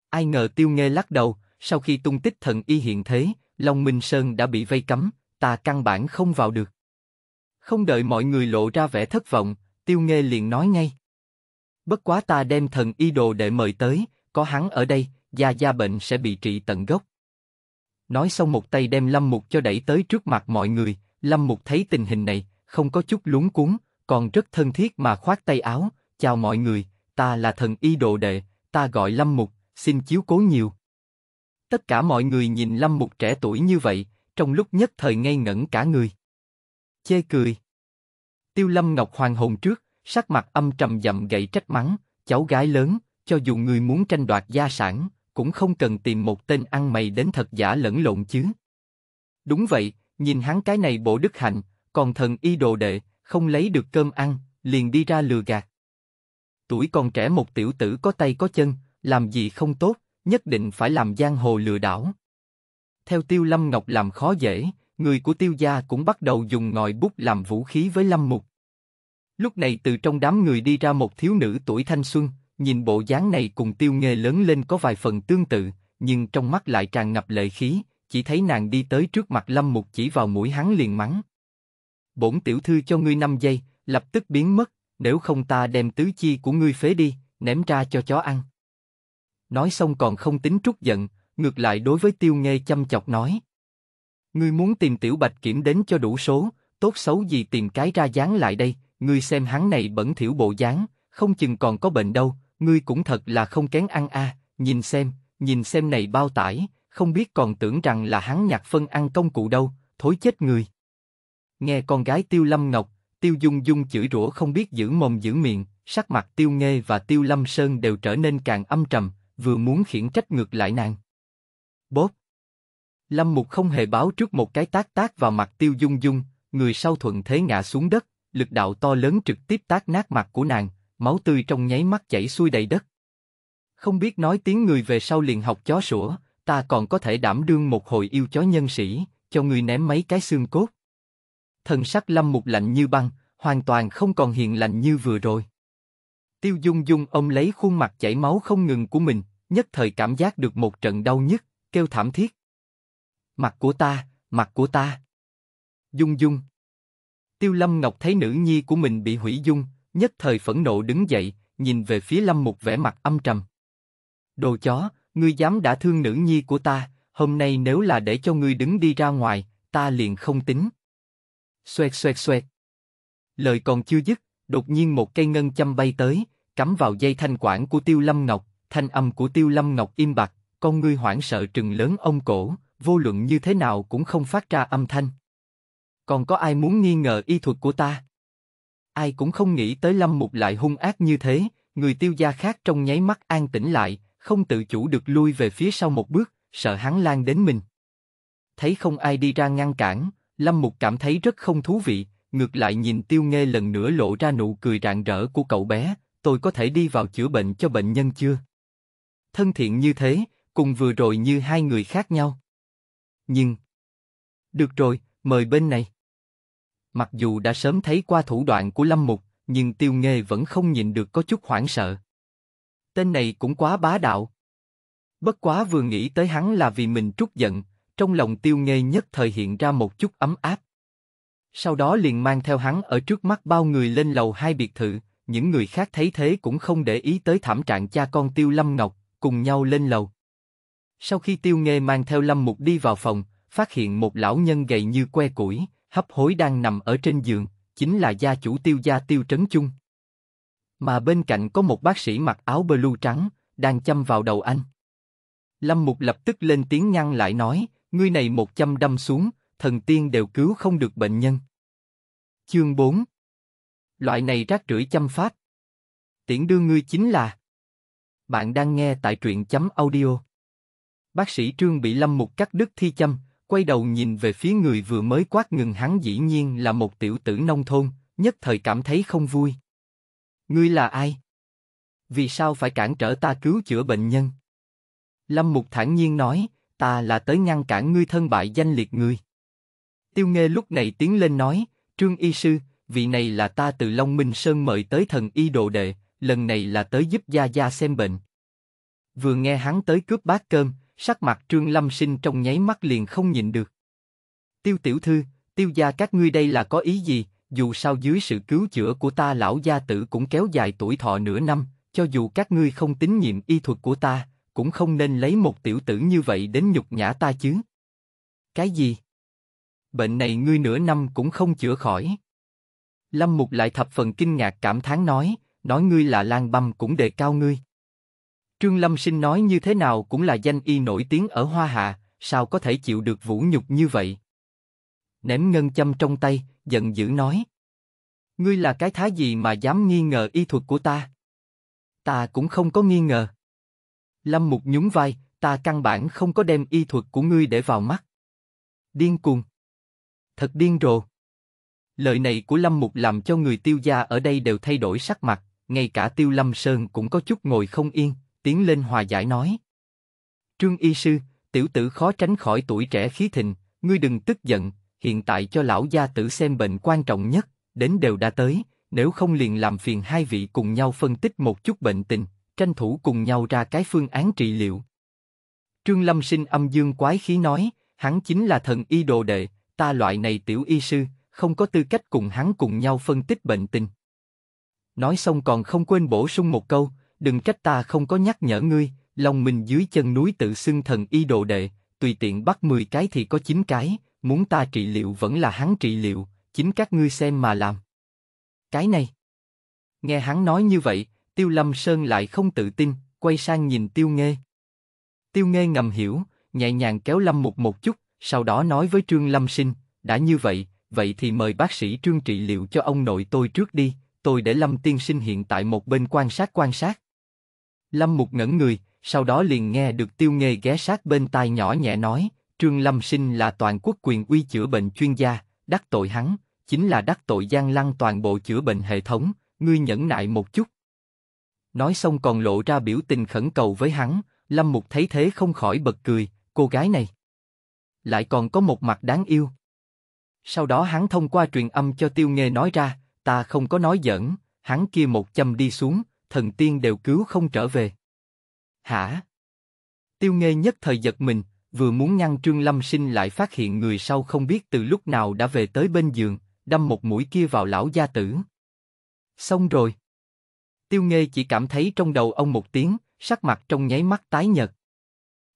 Ai ngờ tiêu Nghe lắc đầu, sau khi tung tích thần y hiện thế, Long Minh Sơn đã bị vây cấm, ta căn bản không vào được. Không đợi mọi người lộ ra vẻ thất vọng, Tiêu Nghê liền nói ngay. Bất quá ta đem thần y đồ để mời tới, có hắn ở đây, gia gia bệnh sẽ bị trị tận gốc. Nói xong một tay đem Lâm Mục cho đẩy tới trước mặt mọi người, Lâm Mục thấy tình hình này, không có chút lúng cuốn, còn rất thân thiết mà khoát tay áo, chào mọi người, ta là thần y đồ đệ, ta gọi Lâm Mục, xin chiếu cố nhiều, Tất cả mọi người nhìn Lâm Mục trẻ tuổi như vậy, trong lúc nhất thời ngây ngẩn cả người. Chê cười. Tiêu Lâm Ngọc hoàng hồn trước, sắc mặt âm trầm dậm gậy trách mắng, cháu gái lớn, cho dù người muốn tranh đoạt gia sản, cũng không cần tìm một tên ăn mày đến thật giả lẫn lộn chứ. Đúng vậy, nhìn hắn cái này bộ đức hạnh, còn thần y đồ đệ, không lấy được cơm ăn, liền đi ra lừa gạt. Tuổi còn trẻ một tiểu tử có tay có chân, làm gì không tốt, nhất định phải làm giang hồ lừa đảo. Theo Tiêu Lâm Ngọc làm khó dễ, người của Tiêu gia cũng bắt đầu dùng ngòi bút làm vũ khí với Lâm Mục. Lúc này từ trong đám người đi ra một thiếu nữ tuổi thanh xuân, nhìn bộ dáng này cùng Tiêu Nghê lớn lên có vài phần tương tự, nhưng trong mắt lại tràn ngập lệ khí, chỉ thấy nàng đi tới trước mặt Lâm Mục chỉ vào mũi hắn liền mắng. Bổn tiểu thư cho ngươi 5 giây, lập tức biến mất, nếu không ta đem tứ chi của ngươi phế đi, ném ra cho chó ăn nói xong còn không tính trút giận, ngược lại đối với tiêu nghe chăm chọc nói. Ngươi muốn tìm tiểu bạch kiểm đến cho đủ số, tốt xấu gì tìm cái ra dáng lại đây, ngươi xem hắn này bẩn thiểu bộ dáng, không chừng còn có bệnh đâu, ngươi cũng thật là không kén ăn a, à, nhìn xem, nhìn xem này bao tải, không biết còn tưởng rằng là hắn nhặt phân ăn công cụ đâu, thối chết người. Nghe con gái Tiêu Lâm Ngọc, Tiêu Dung Dung chửi rủa không biết giữ mồm giữ miệng, sắc mặt Tiêu nghe và Tiêu Lâm Sơn đều trở nên càng âm trầm, vừa muốn khiển trách ngược lại nàng. Bốp! Lâm Mục không hề báo trước một cái tác tác vào mặt tiêu dung dung, người sau thuận thế ngã xuống đất, lực đạo to lớn trực tiếp tác nát mặt của nàng, máu tươi trong nháy mắt chảy xuôi đầy đất. Không biết nói tiếng người về sau liền học chó sủa, ta còn có thể đảm đương một hồi yêu chó nhân sĩ, cho người ném mấy cái xương cốt. Thần sắc lâm mục lạnh như băng, hoàn toàn không còn hiền lành như vừa rồi. Tiêu Dung Dung ôm lấy khuôn mặt chảy máu không ngừng của mình, nhất thời cảm giác được một trận đau nhức, kêu thảm thiết. Mặt của ta, mặt của ta. Dung dung. Tiêu Lâm Ngọc thấy nữ nhi của mình bị hủy dung, nhất thời phẫn nộ đứng dậy, nhìn về phía Lâm Mục vẻ mặt âm trầm. Đồ chó, ngươi dám đã thương nữ nhi của ta, hôm nay nếu là để cho ngươi đứng đi ra ngoài, ta liền không tính. Xoẹt xoẹt xoẹt. Lời còn chưa dứt, đột nhiên một cây ngân châm bay tới, cắm vào dây thanh quản của Tiêu Lâm Ngọc, thanh âm của Tiêu Lâm Ngọc im bặt, con ngươi hoảng sợ trừng lớn ông cổ, vô luận như thế nào cũng không phát ra âm thanh. Còn có ai muốn nghi ngờ y thuật của ta? Ai cũng không nghĩ tới Lâm Mục lại hung ác như thế, người tiêu gia khác trong nháy mắt an tĩnh lại, không tự chủ được lui về phía sau một bước, sợ hắn lan đến mình. Thấy không ai đi ra ngăn cản, Lâm Mục cảm thấy rất không thú vị, ngược lại nhìn tiêu nghe lần nữa lộ ra nụ cười rạng rỡ của cậu bé, tôi có thể đi vào chữa bệnh cho bệnh nhân chưa? thân thiện như thế, cùng vừa rồi như hai người khác nhau. Nhưng... Được rồi, mời bên này. Mặc dù đã sớm thấy qua thủ đoạn của Lâm Mục, nhưng tiêu nghê vẫn không nhìn được có chút hoảng sợ. Tên này cũng quá bá đạo. Bất quá vừa nghĩ tới hắn là vì mình trút giận, trong lòng tiêu nghê nhất thời hiện ra một chút ấm áp. Sau đó liền mang theo hắn ở trước mắt bao người lên lầu hai biệt thự, những người khác thấy thế cũng không để ý tới thảm trạng cha con tiêu lâm ngọc, cùng nhau lên lầu. Sau khi tiêu nghê mang theo Lâm Mục đi vào phòng, phát hiện một lão nhân gầy như que củi, hấp hối đang nằm ở trên giường, chính là gia chủ tiêu gia tiêu trấn chung. Mà bên cạnh có một bác sĩ mặc áo blue trắng, đang chăm vào đầu anh. Lâm Mục lập tức lên tiếng ngăn lại nói, ngươi này một châm đâm xuống, thần tiên đều cứu không được bệnh nhân. Chương 4 Loại này rác rưởi chăm phát. Tiễn đưa ngươi chính là bạn đang nghe tại truyện chấm audio. Bác sĩ Trương bị Lâm Mục cắt đứt thi châm, quay đầu nhìn về phía người vừa mới quát ngừng hắn dĩ nhiên là một tiểu tử nông thôn, nhất thời cảm thấy không vui. Ngươi là ai? Vì sao phải cản trở ta cứu chữa bệnh nhân? Lâm Mục thản nhiên nói, ta là tới ngăn cản ngươi thân bại danh liệt ngươi. Tiêu Nghê lúc này tiến lên nói, Trương Y Sư, vị này là ta từ Long Minh Sơn mời tới thần y đồ đệ, lần này là tới giúp Gia Gia xem bệnh. Vừa nghe hắn tới cướp bát cơm, sắc mặt Trương Lâm Sinh trong nháy mắt liền không nhịn được. Tiêu tiểu thư, tiêu gia các ngươi đây là có ý gì, dù sao dưới sự cứu chữa của ta lão gia tử cũng kéo dài tuổi thọ nửa năm, cho dù các ngươi không tín nhiệm y thuật của ta, cũng không nên lấy một tiểu tử như vậy đến nhục nhã ta chứ. Cái gì? Bệnh này ngươi nửa năm cũng không chữa khỏi. Lâm Mục lại thập phần kinh ngạc cảm thán nói, nói ngươi là lang băm cũng đề cao ngươi. Trương Lâm Sinh nói như thế nào cũng là danh y nổi tiếng ở Hoa Hạ, sao có thể chịu được vũ nhục như vậy? Ném ngân châm trong tay, giận dữ nói. Ngươi là cái thái gì mà dám nghi ngờ y thuật của ta? Ta cũng không có nghi ngờ. Lâm Mục nhún vai, ta căn bản không có đem y thuật của ngươi để vào mắt. Điên cuồng. Thật điên rồ. Lời này của Lâm Mục làm cho người tiêu gia ở đây đều thay đổi sắc mặt, ngay cả Tiêu Lâm Sơn cũng có chút ngồi không yên, tiến lên hòa giải nói. Trương Y Sư, tiểu tử khó tránh khỏi tuổi trẻ khí thịnh, ngươi đừng tức giận, hiện tại cho lão gia tử xem bệnh quan trọng nhất, đến đều đã tới, nếu không liền làm phiền hai vị cùng nhau phân tích một chút bệnh tình, tranh thủ cùng nhau ra cái phương án trị liệu. Trương Lâm sinh âm dương quái khí nói, hắn chính là thần y đồ đệ, ta loại này tiểu y sư, không có tư cách cùng hắn cùng nhau phân tích bệnh tình nói xong còn không quên bổ sung một câu, đừng trách ta không có nhắc nhở ngươi, lòng mình dưới chân núi tự xưng thần y đồ đệ, tùy tiện bắt 10 cái thì có 9 cái, muốn ta trị liệu vẫn là hắn trị liệu, chính các ngươi xem mà làm. Cái này. Nghe hắn nói như vậy, Tiêu Lâm Sơn lại không tự tin, quay sang nhìn Tiêu Nghê. Tiêu Nghê ngầm hiểu, nhẹ nhàng kéo Lâm Mục một chút, sau đó nói với Trương Lâm Sinh, đã như vậy, vậy thì mời bác sĩ Trương trị liệu cho ông nội tôi trước đi, tôi để Lâm tiên sinh hiện tại một bên quan sát quan sát. Lâm Mục ngẩn người, sau đó liền nghe được tiêu nghề ghé sát bên tai nhỏ nhẹ nói, Trương Lâm Sinh là toàn quốc quyền uy chữa bệnh chuyên gia, đắc tội hắn, chính là đắc tội gian lăng toàn bộ chữa bệnh hệ thống, ngươi nhẫn nại một chút. Nói xong còn lộ ra biểu tình khẩn cầu với hắn, Lâm Mục thấy thế không khỏi bật cười, cô gái này. Lại còn có một mặt đáng yêu. Sau đó hắn thông qua truyền âm cho tiêu nghề nói ra, ta không có nói giỡn, hắn kia một châm đi xuống, thần tiên đều cứu không trở về. Hả? Tiêu Nghê nhất thời giật mình, vừa muốn ngăn Trương Lâm Sinh lại phát hiện người sau không biết từ lúc nào đã về tới bên giường, đâm một mũi kia vào lão gia tử. Xong rồi. Tiêu Nghê chỉ cảm thấy trong đầu ông một tiếng, sắc mặt trong nháy mắt tái nhợt.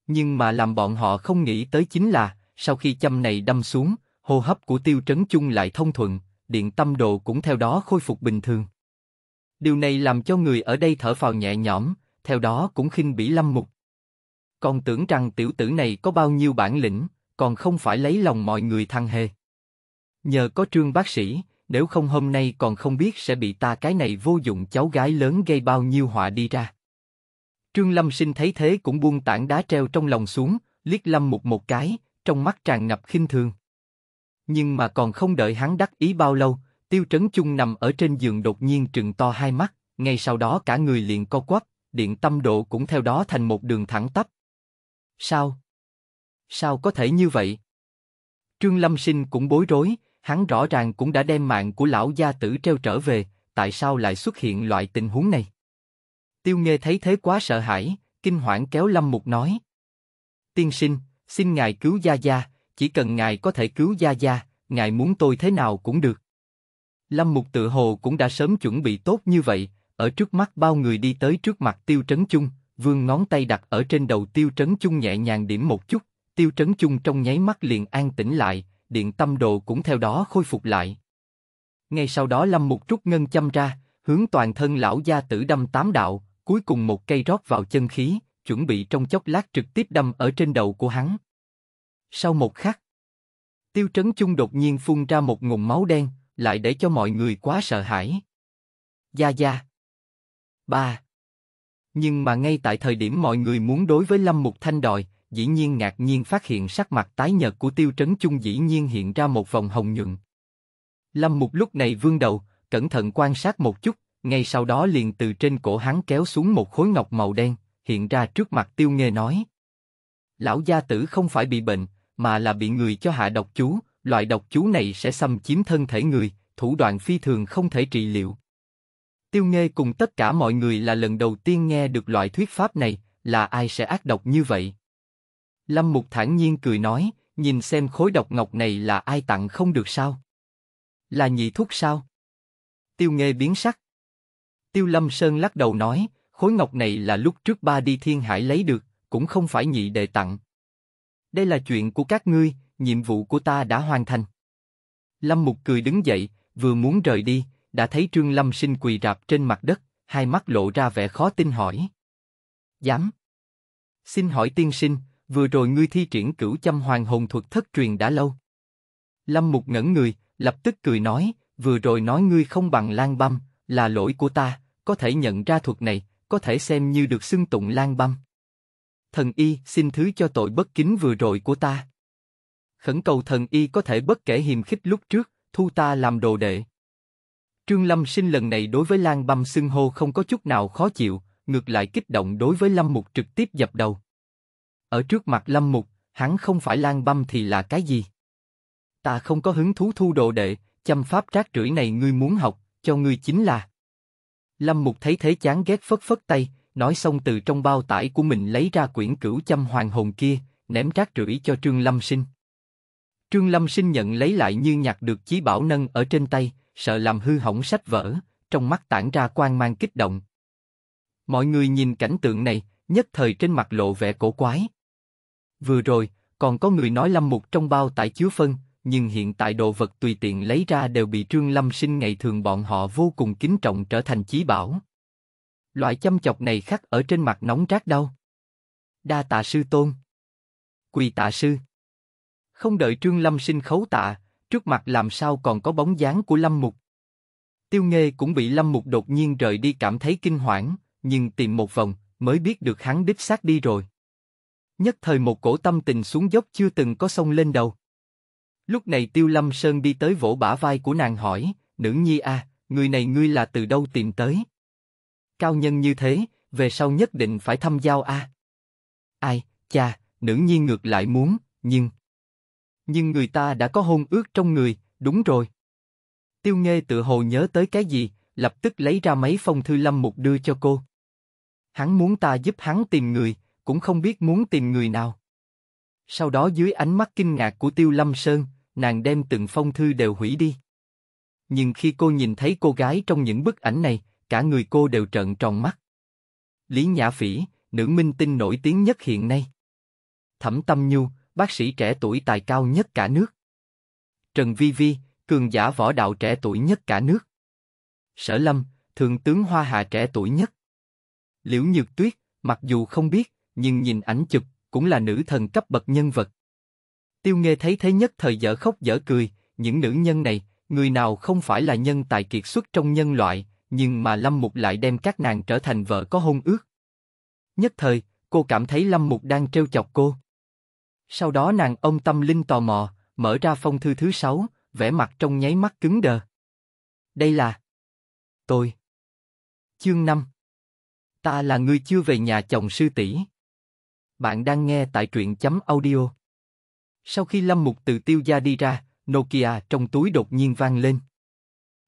Nhưng mà làm bọn họ không nghĩ tới chính là, sau khi châm này đâm xuống, hô hấp của Tiêu Trấn Chung lại thông thuận, điện tâm độ cũng theo đó khôi phục bình thường. Điều này làm cho người ở đây thở phào nhẹ nhõm, theo đó cũng khinh bỉ lâm mục. Còn tưởng rằng tiểu tử này có bao nhiêu bản lĩnh, còn không phải lấy lòng mọi người thăng hề. Nhờ có trương bác sĩ, nếu không hôm nay còn không biết sẽ bị ta cái này vô dụng cháu gái lớn gây bao nhiêu họa đi ra. Trương Lâm Sinh thấy thế cũng buông tảng đá treo trong lòng xuống, liếc Lâm Mục một cái, trong mắt tràn ngập khinh thường. Nhưng mà còn không đợi hắn đắc ý bao lâu, tiêu trấn chung nằm ở trên giường đột nhiên trừng to hai mắt, ngay sau đó cả người liền co quắp, điện tâm độ cũng theo đó thành một đường thẳng tắp. Sao? Sao có thể như vậy? Trương Lâm Sinh cũng bối rối, hắn rõ ràng cũng đã đem mạng của lão gia tử treo trở về, tại sao lại xuất hiện loại tình huống này? Tiêu Nghê thấy thế quá sợ hãi, kinh hoảng kéo Lâm Mục nói: Tiên sinh, xin ngài cứu gia gia, chỉ cần ngài có thể cứu gia gia, ngài muốn tôi thế nào cũng được. Lâm Mục tự hồ cũng đã sớm chuẩn bị tốt như vậy, ở trước mắt bao người đi tới trước mặt Tiêu Trấn Chung, vương ngón tay đặt ở trên đầu Tiêu Trấn Chung nhẹ nhàng điểm một chút, Tiêu Trấn Chung trong nháy mắt liền an tĩnh lại, điện tâm đồ cũng theo đó khôi phục lại. Ngay sau đó Lâm Mục trút ngân châm ra, hướng toàn thân lão gia tử đâm tám đạo, cuối cùng một cây rót vào chân khí, chuẩn bị trong chốc lát trực tiếp đâm ở trên đầu của hắn. Sau một khắc, Tiêu Trấn trung đột nhiên phun ra một ngụm máu đen, lại để cho mọi người quá sợ hãi. Gia Gia. Ba. Nhưng mà ngay tại thời điểm mọi người muốn đối với Lâm Mục Thanh đòi, dĩ nhiên ngạc nhiên phát hiện sắc mặt tái nhợt của Tiêu Trấn trung dĩ nhiên hiện ra một vòng hồng nhuận. Lâm Mục lúc này vương đầu, cẩn thận quan sát một chút, ngay sau đó liền từ trên cổ hắn kéo xuống một khối ngọc màu đen, hiện ra trước mặt Tiêu Nghê nói. Lão gia tử không phải bị bệnh, mà là bị người cho hạ độc chú, loại độc chú này sẽ xâm chiếm thân thể người, thủ đoạn phi thường không thể trị liệu. Tiêu Nghê cùng tất cả mọi người là lần đầu tiên nghe được loại thuyết pháp này, là ai sẽ ác độc như vậy? Lâm Mục thản nhiên cười nói, nhìn xem khối độc ngọc này là ai tặng không được sao? Là nhị thúc sao? Tiêu Nghê biến sắc. Tiêu Lâm Sơn lắc đầu nói, khối ngọc này là lúc trước ba đi thiên hải lấy được, cũng không phải nhị đệ tặng đây là chuyện của các ngươi, nhiệm vụ của ta đã hoàn thành. Lâm Mục cười đứng dậy, vừa muốn rời đi, đã thấy Trương Lâm Sinh quỳ rạp trên mặt đất, hai mắt lộ ra vẻ khó tin hỏi. Dám. Xin hỏi tiên sinh, vừa rồi ngươi thi triển cửu châm hoàng hồn thuật thất truyền đã lâu. Lâm Mục ngẩn người, lập tức cười nói, vừa rồi nói ngươi không bằng Lan Băm, là lỗi của ta, có thể nhận ra thuật này, có thể xem như được xưng tụng Lan Băm thần y xin thứ cho tội bất kính vừa rồi của ta. Khẩn cầu thần y có thể bất kể hiềm khích lúc trước, thu ta làm đồ đệ. Trương Lâm sinh lần này đối với Lan Băm xưng hô không có chút nào khó chịu, ngược lại kích động đối với Lâm Mục trực tiếp dập đầu. Ở trước mặt Lâm Mục, hắn không phải Lan Băm thì là cái gì? Ta không có hứng thú thu đồ đệ, chăm pháp trác rưỡi này ngươi muốn học, cho ngươi chính là. Lâm Mục thấy thế chán ghét phất phất tay, nói xong từ trong bao tải của mình lấy ra quyển cửu châm hoàng hồn kia, ném rác rưởi cho Trương Lâm Sinh. Trương Lâm Sinh nhận lấy lại như nhặt được chí bảo nâng ở trên tay, sợ làm hư hỏng sách vở, trong mắt tản ra quang mang kích động. Mọi người nhìn cảnh tượng này, nhất thời trên mặt lộ vẻ cổ quái. Vừa rồi, còn có người nói Lâm Mục trong bao tải chứa phân, nhưng hiện tại đồ vật tùy tiện lấy ra đều bị Trương Lâm Sinh ngày thường bọn họ vô cùng kính trọng trở thành chí bảo loại chăm chọc này khắc ở trên mặt nóng rát đâu. Đa tạ sư tôn. Quỳ tạ sư. Không đợi Trương Lâm sinh khấu tạ, trước mặt làm sao còn có bóng dáng của Lâm Mục. Tiêu Nghê cũng bị Lâm Mục đột nhiên rời đi cảm thấy kinh hoảng, nhưng tìm một vòng, mới biết được hắn đích xác đi rồi. Nhất thời một cổ tâm tình xuống dốc chưa từng có sông lên đầu. Lúc này Tiêu Lâm Sơn đi tới vỗ bả vai của nàng hỏi, nữ nhi a, à, người này ngươi là từ đâu tìm tới? Cao nhân như thế, về sau nhất định phải thăm giao a. À? Ai, cha, nữ nhiên ngược lại muốn, nhưng... Nhưng người ta đã có hôn ước trong người, đúng rồi. Tiêu Nghê tự hồ nhớ tới cái gì, lập tức lấy ra mấy phong thư Lâm Mục đưa cho cô. Hắn muốn ta giúp hắn tìm người, cũng không biết muốn tìm người nào. Sau đó dưới ánh mắt kinh ngạc của Tiêu Lâm Sơn, nàng đem từng phong thư đều hủy đi. Nhưng khi cô nhìn thấy cô gái trong những bức ảnh này, cả người cô đều trợn tròn mắt. Lý Nhã Phỉ, nữ minh tinh nổi tiếng nhất hiện nay. Thẩm Tâm Nhu, bác sĩ trẻ tuổi tài cao nhất cả nước. Trần Vi Vi, cường giả võ đạo trẻ tuổi nhất cả nước. Sở Lâm, thượng tướng Hoa Hạ trẻ tuổi nhất. Liễu Nhược Tuyết, mặc dù không biết, nhưng nhìn ảnh chụp, cũng là nữ thần cấp bậc nhân vật. Tiêu Nghê thấy thế nhất thời dở khóc dở cười, những nữ nhân này, người nào không phải là nhân tài kiệt xuất trong nhân loại, nhưng mà Lâm Mục lại đem các nàng trở thành vợ có hôn ước. Nhất thời, cô cảm thấy Lâm Mục đang trêu chọc cô. Sau đó nàng ông tâm linh tò mò, mở ra phong thư thứ sáu, vẻ mặt trong nháy mắt cứng đờ. Đây là... Tôi. Chương 5. Ta là người chưa về nhà chồng sư tỷ. Bạn đang nghe tại truyện chấm audio. Sau khi Lâm Mục từ tiêu gia đi ra, Nokia trong túi đột nhiên vang lên.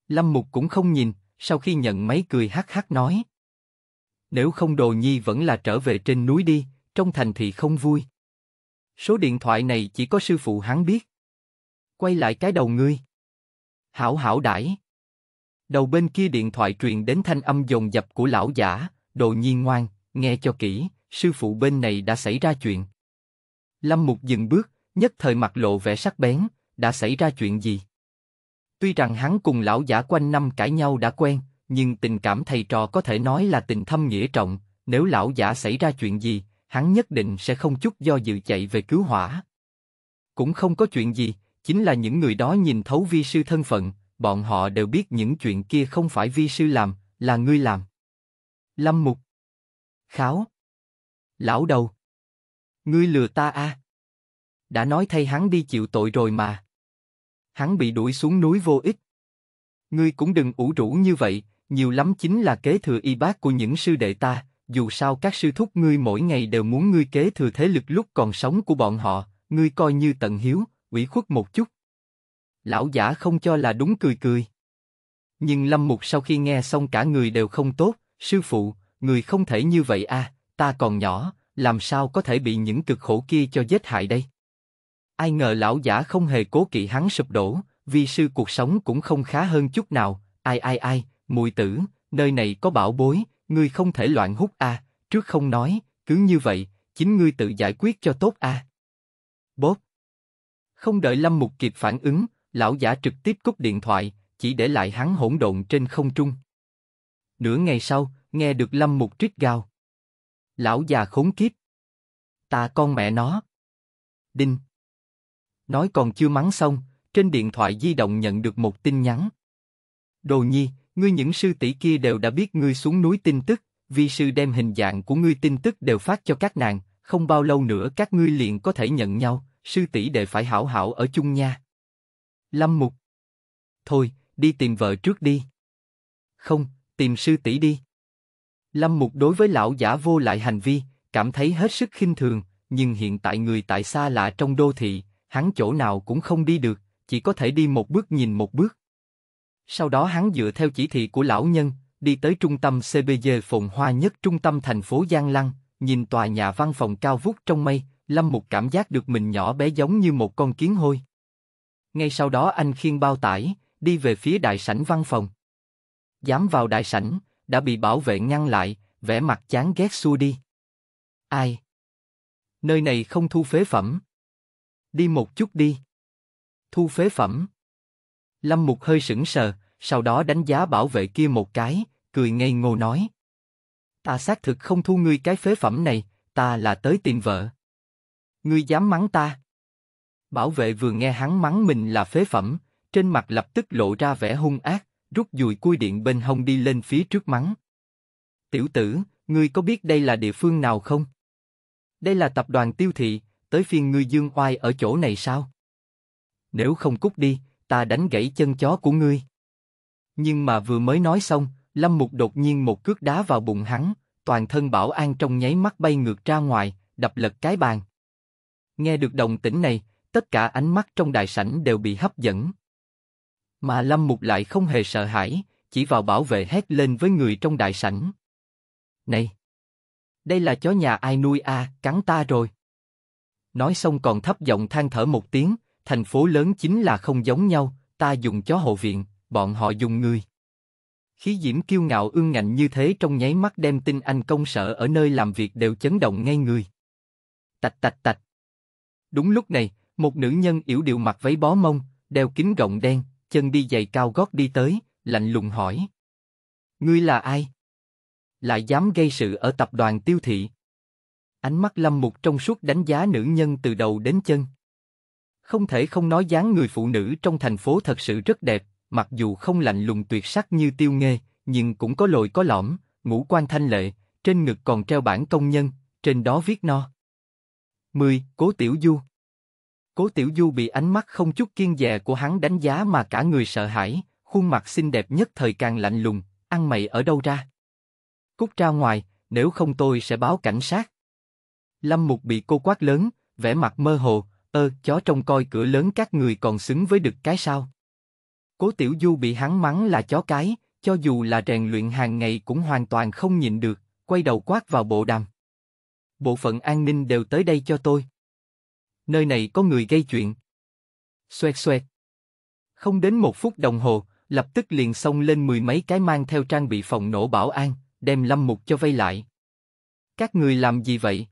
Lâm Mục cũng không nhìn, sau khi nhận máy cười hắc hắc nói. Nếu không đồ nhi vẫn là trở về trên núi đi, trong thành thì không vui. Số điện thoại này chỉ có sư phụ hắn biết. Quay lại cái đầu ngươi. Hảo hảo đãi. Đầu bên kia điện thoại truyền đến thanh âm dồn dập của lão giả, đồ Nhi ngoan, nghe cho kỹ, sư phụ bên này đã xảy ra chuyện. Lâm Mục dừng bước, nhất thời mặt lộ vẻ sắc bén, đã xảy ra chuyện gì? Tuy rằng hắn cùng lão giả quanh năm cãi nhau đã quen, nhưng tình cảm thầy trò có thể nói là tình thâm nghĩa trọng, nếu lão giả xảy ra chuyện gì, hắn nhất định sẽ không chút do dự chạy về cứu hỏa. Cũng không có chuyện gì, chính là những người đó nhìn thấu vi sư thân phận, bọn họ đều biết những chuyện kia không phải vi sư làm, là ngươi làm. Lâm Mục Kháo Lão đầu Ngươi lừa ta a à? Đã nói thay hắn đi chịu tội rồi mà hắn bị đuổi xuống núi vô ích. Ngươi cũng đừng ủ rũ như vậy, nhiều lắm chính là kế thừa y bác của những sư đệ ta, dù sao các sư thúc ngươi mỗi ngày đều muốn ngươi kế thừa thế lực lúc còn sống của bọn họ, ngươi coi như tận hiếu, ủy khuất một chút. Lão giả không cho là đúng cười cười. Nhưng Lâm Mục sau khi nghe xong cả người đều không tốt, sư phụ, người không thể như vậy a, à, ta còn nhỏ, làm sao có thể bị những cực khổ kia cho giết hại đây? Ai ngờ lão giả không hề cố kỵ hắn sụp đổ, vi sư cuộc sống cũng không khá hơn chút nào, ai ai ai, mùi tử, nơi này có bảo bối, ngươi không thể loạn hút a, trước không nói, cứ như vậy, chính ngươi tự giải quyết cho tốt a. À. Bốp. Không đợi Lâm Mục kịp phản ứng, lão giả trực tiếp cúp điện thoại, chỉ để lại hắn hỗn độn trên không trung. Nửa ngày sau, nghe được Lâm Mục trích gào. Lão già khốn kiếp. Ta con mẹ nó. Đinh, Nói còn chưa mắng xong, trên điện thoại di động nhận được một tin nhắn. Đồ nhi, ngươi những sư tỷ kia đều đã biết ngươi xuống núi tin tức, vi sư đem hình dạng của ngươi tin tức đều phát cho các nàng, không bao lâu nữa các ngươi liền có thể nhận nhau, sư tỷ đệ phải hảo hảo ở chung nha. Lâm Mục Thôi, đi tìm vợ trước đi. Không, tìm sư tỷ đi. Lâm Mục đối với lão giả vô lại hành vi, cảm thấy hết sức khinh thường, nhưng hiện tại người tại xa lạ trong đô thị, hắn chỗ nào cũng không đi được, chỉ có thể đi một bước nhìn một bước. Sau đó hắn dựa theo chỉ thị của lão nhân, đi tới trung tâm CBG phồn hoa nhất trung tâm thành phố Giang Lăng, nhìn tòa nhà văn phòng cao vút trong mây, Lâm Mục cảm giác được mình nhỏ bé giống như một con kiến hôi. Ngay sau đó anh khiêng bao tải, đi về phía đại sảnh văn phòng. Dám vào đại sảnh, đã bị bảo vệ ngăn lại, vẻ mặt chán ghét xua đi. Ai? Nơi này không thu phế phẩm, đi một chút đi. Thu phế phẩm. Lâm Mục hơi sững sờ, sau đó đánh giá bảo vệ kia một cái, cười ngây ngô nói. Ta xác thực không thu ngươi cái phế phẩm này, ta là tới tìm vợ. Ngươi dám mắng ta. Bảo vệ vừa nghe hắn mắng mình là phế phẩm, trên mặt lập tức lộ ra vẻ hung ác, rút dùi cui điện bên hông đi lên phía trước mắng. Tiểu tử, ngươi có biết đây là địa phương nào không? Đây là tập đoàn tiêu thị, tới phiên ngươi dương oai ở chỗ này sao? Nếu không cút đi, ta đánh gãy chân chó của ngươi. Nhưng mà vừa mới nói xong, Lâm Mục đột nhiên một cước đá vào bụng hắn, toàn thân Bảo An trong nháy mắt bay ngược ra ngoài, đập lật cái bàn. Nghe được đồng tĩnh này, tất cả ánh mắt trong đại sảnh đều bị hấp dẫn. Mà Lâm Mục lại không hề sợ hãi, chỉ vào bảo vệ hét lên với người trong đại sảnh. Này! Đây là chó nhà ai nuôi a à, cắn ta rồi nói xong còn thấp giọng than thở một tiếng, thành phố lớn chính là không giống nhau, ta dùng chó hộ viện, bọn họ dùng người. Khí diễm kiêu ngạo ương ngạnh như thế trong nháy mắt đem tin anh công sở ở nơi làm việc đều chấn động ngay người. Tạch tạch tạch. Đúng lúc này, một nữ nhân yểu điệu mặc váy bó mông, đeo kính gọng đen, chân đi giày cao gót đi tới, lạnh lùng hỏi. Ngươi là ai? Lại dám gây sự ở tập đoàn tiêu thị, Ánh mắt Lâm Mục trong suốt đánh giá nữ nhân từ đầu đến chân. Không thể không nói dáng người phụ nữ trong thành phố thật sự rất đẹp, mặc dù không lạnh lùng tuyệt sắc như tiêu nghê, nhưng cũng có lồi có lõm, ngũ quan thanh lệ, trên ngực còn treo bản công nhân, trên đó viết no. 10. Cố Tiểu Du Cố Tiểu Du bị ánh mắt không chút kiên dè của hắn đánh giá mà cả người sợ hãi, khuôn mặt xinh đẹp nhất thời càng lạnh lùng, ăn mày ở đâu ra? Cút ra ngoài, nếu không tôi sẽ báo cảnh sát. Lâm Mục bị cô quát lớn, vẻ mặt mơ hồ, ơ, chó trông coi cửa lớn các người còn xứng với được cái sao. Cố Tiểu Du bị hắn mắng là chó cái, cho dù là rèn luyện hàng ngày cũng hoàn toàn không nhịn được, quay đầu quát vào bộ đàm. Bộ phận an ninh đều tới đây cho tôi. Nơi này có người gây chuyện. Xoẹt xoẹt. Không đến một phút đồng hồ, lập tức liền xông lên mười mấy cái mang theo trang bị phòng nổ bảo an, đem lâm mục cho vây lại. Các người làm gì vậy?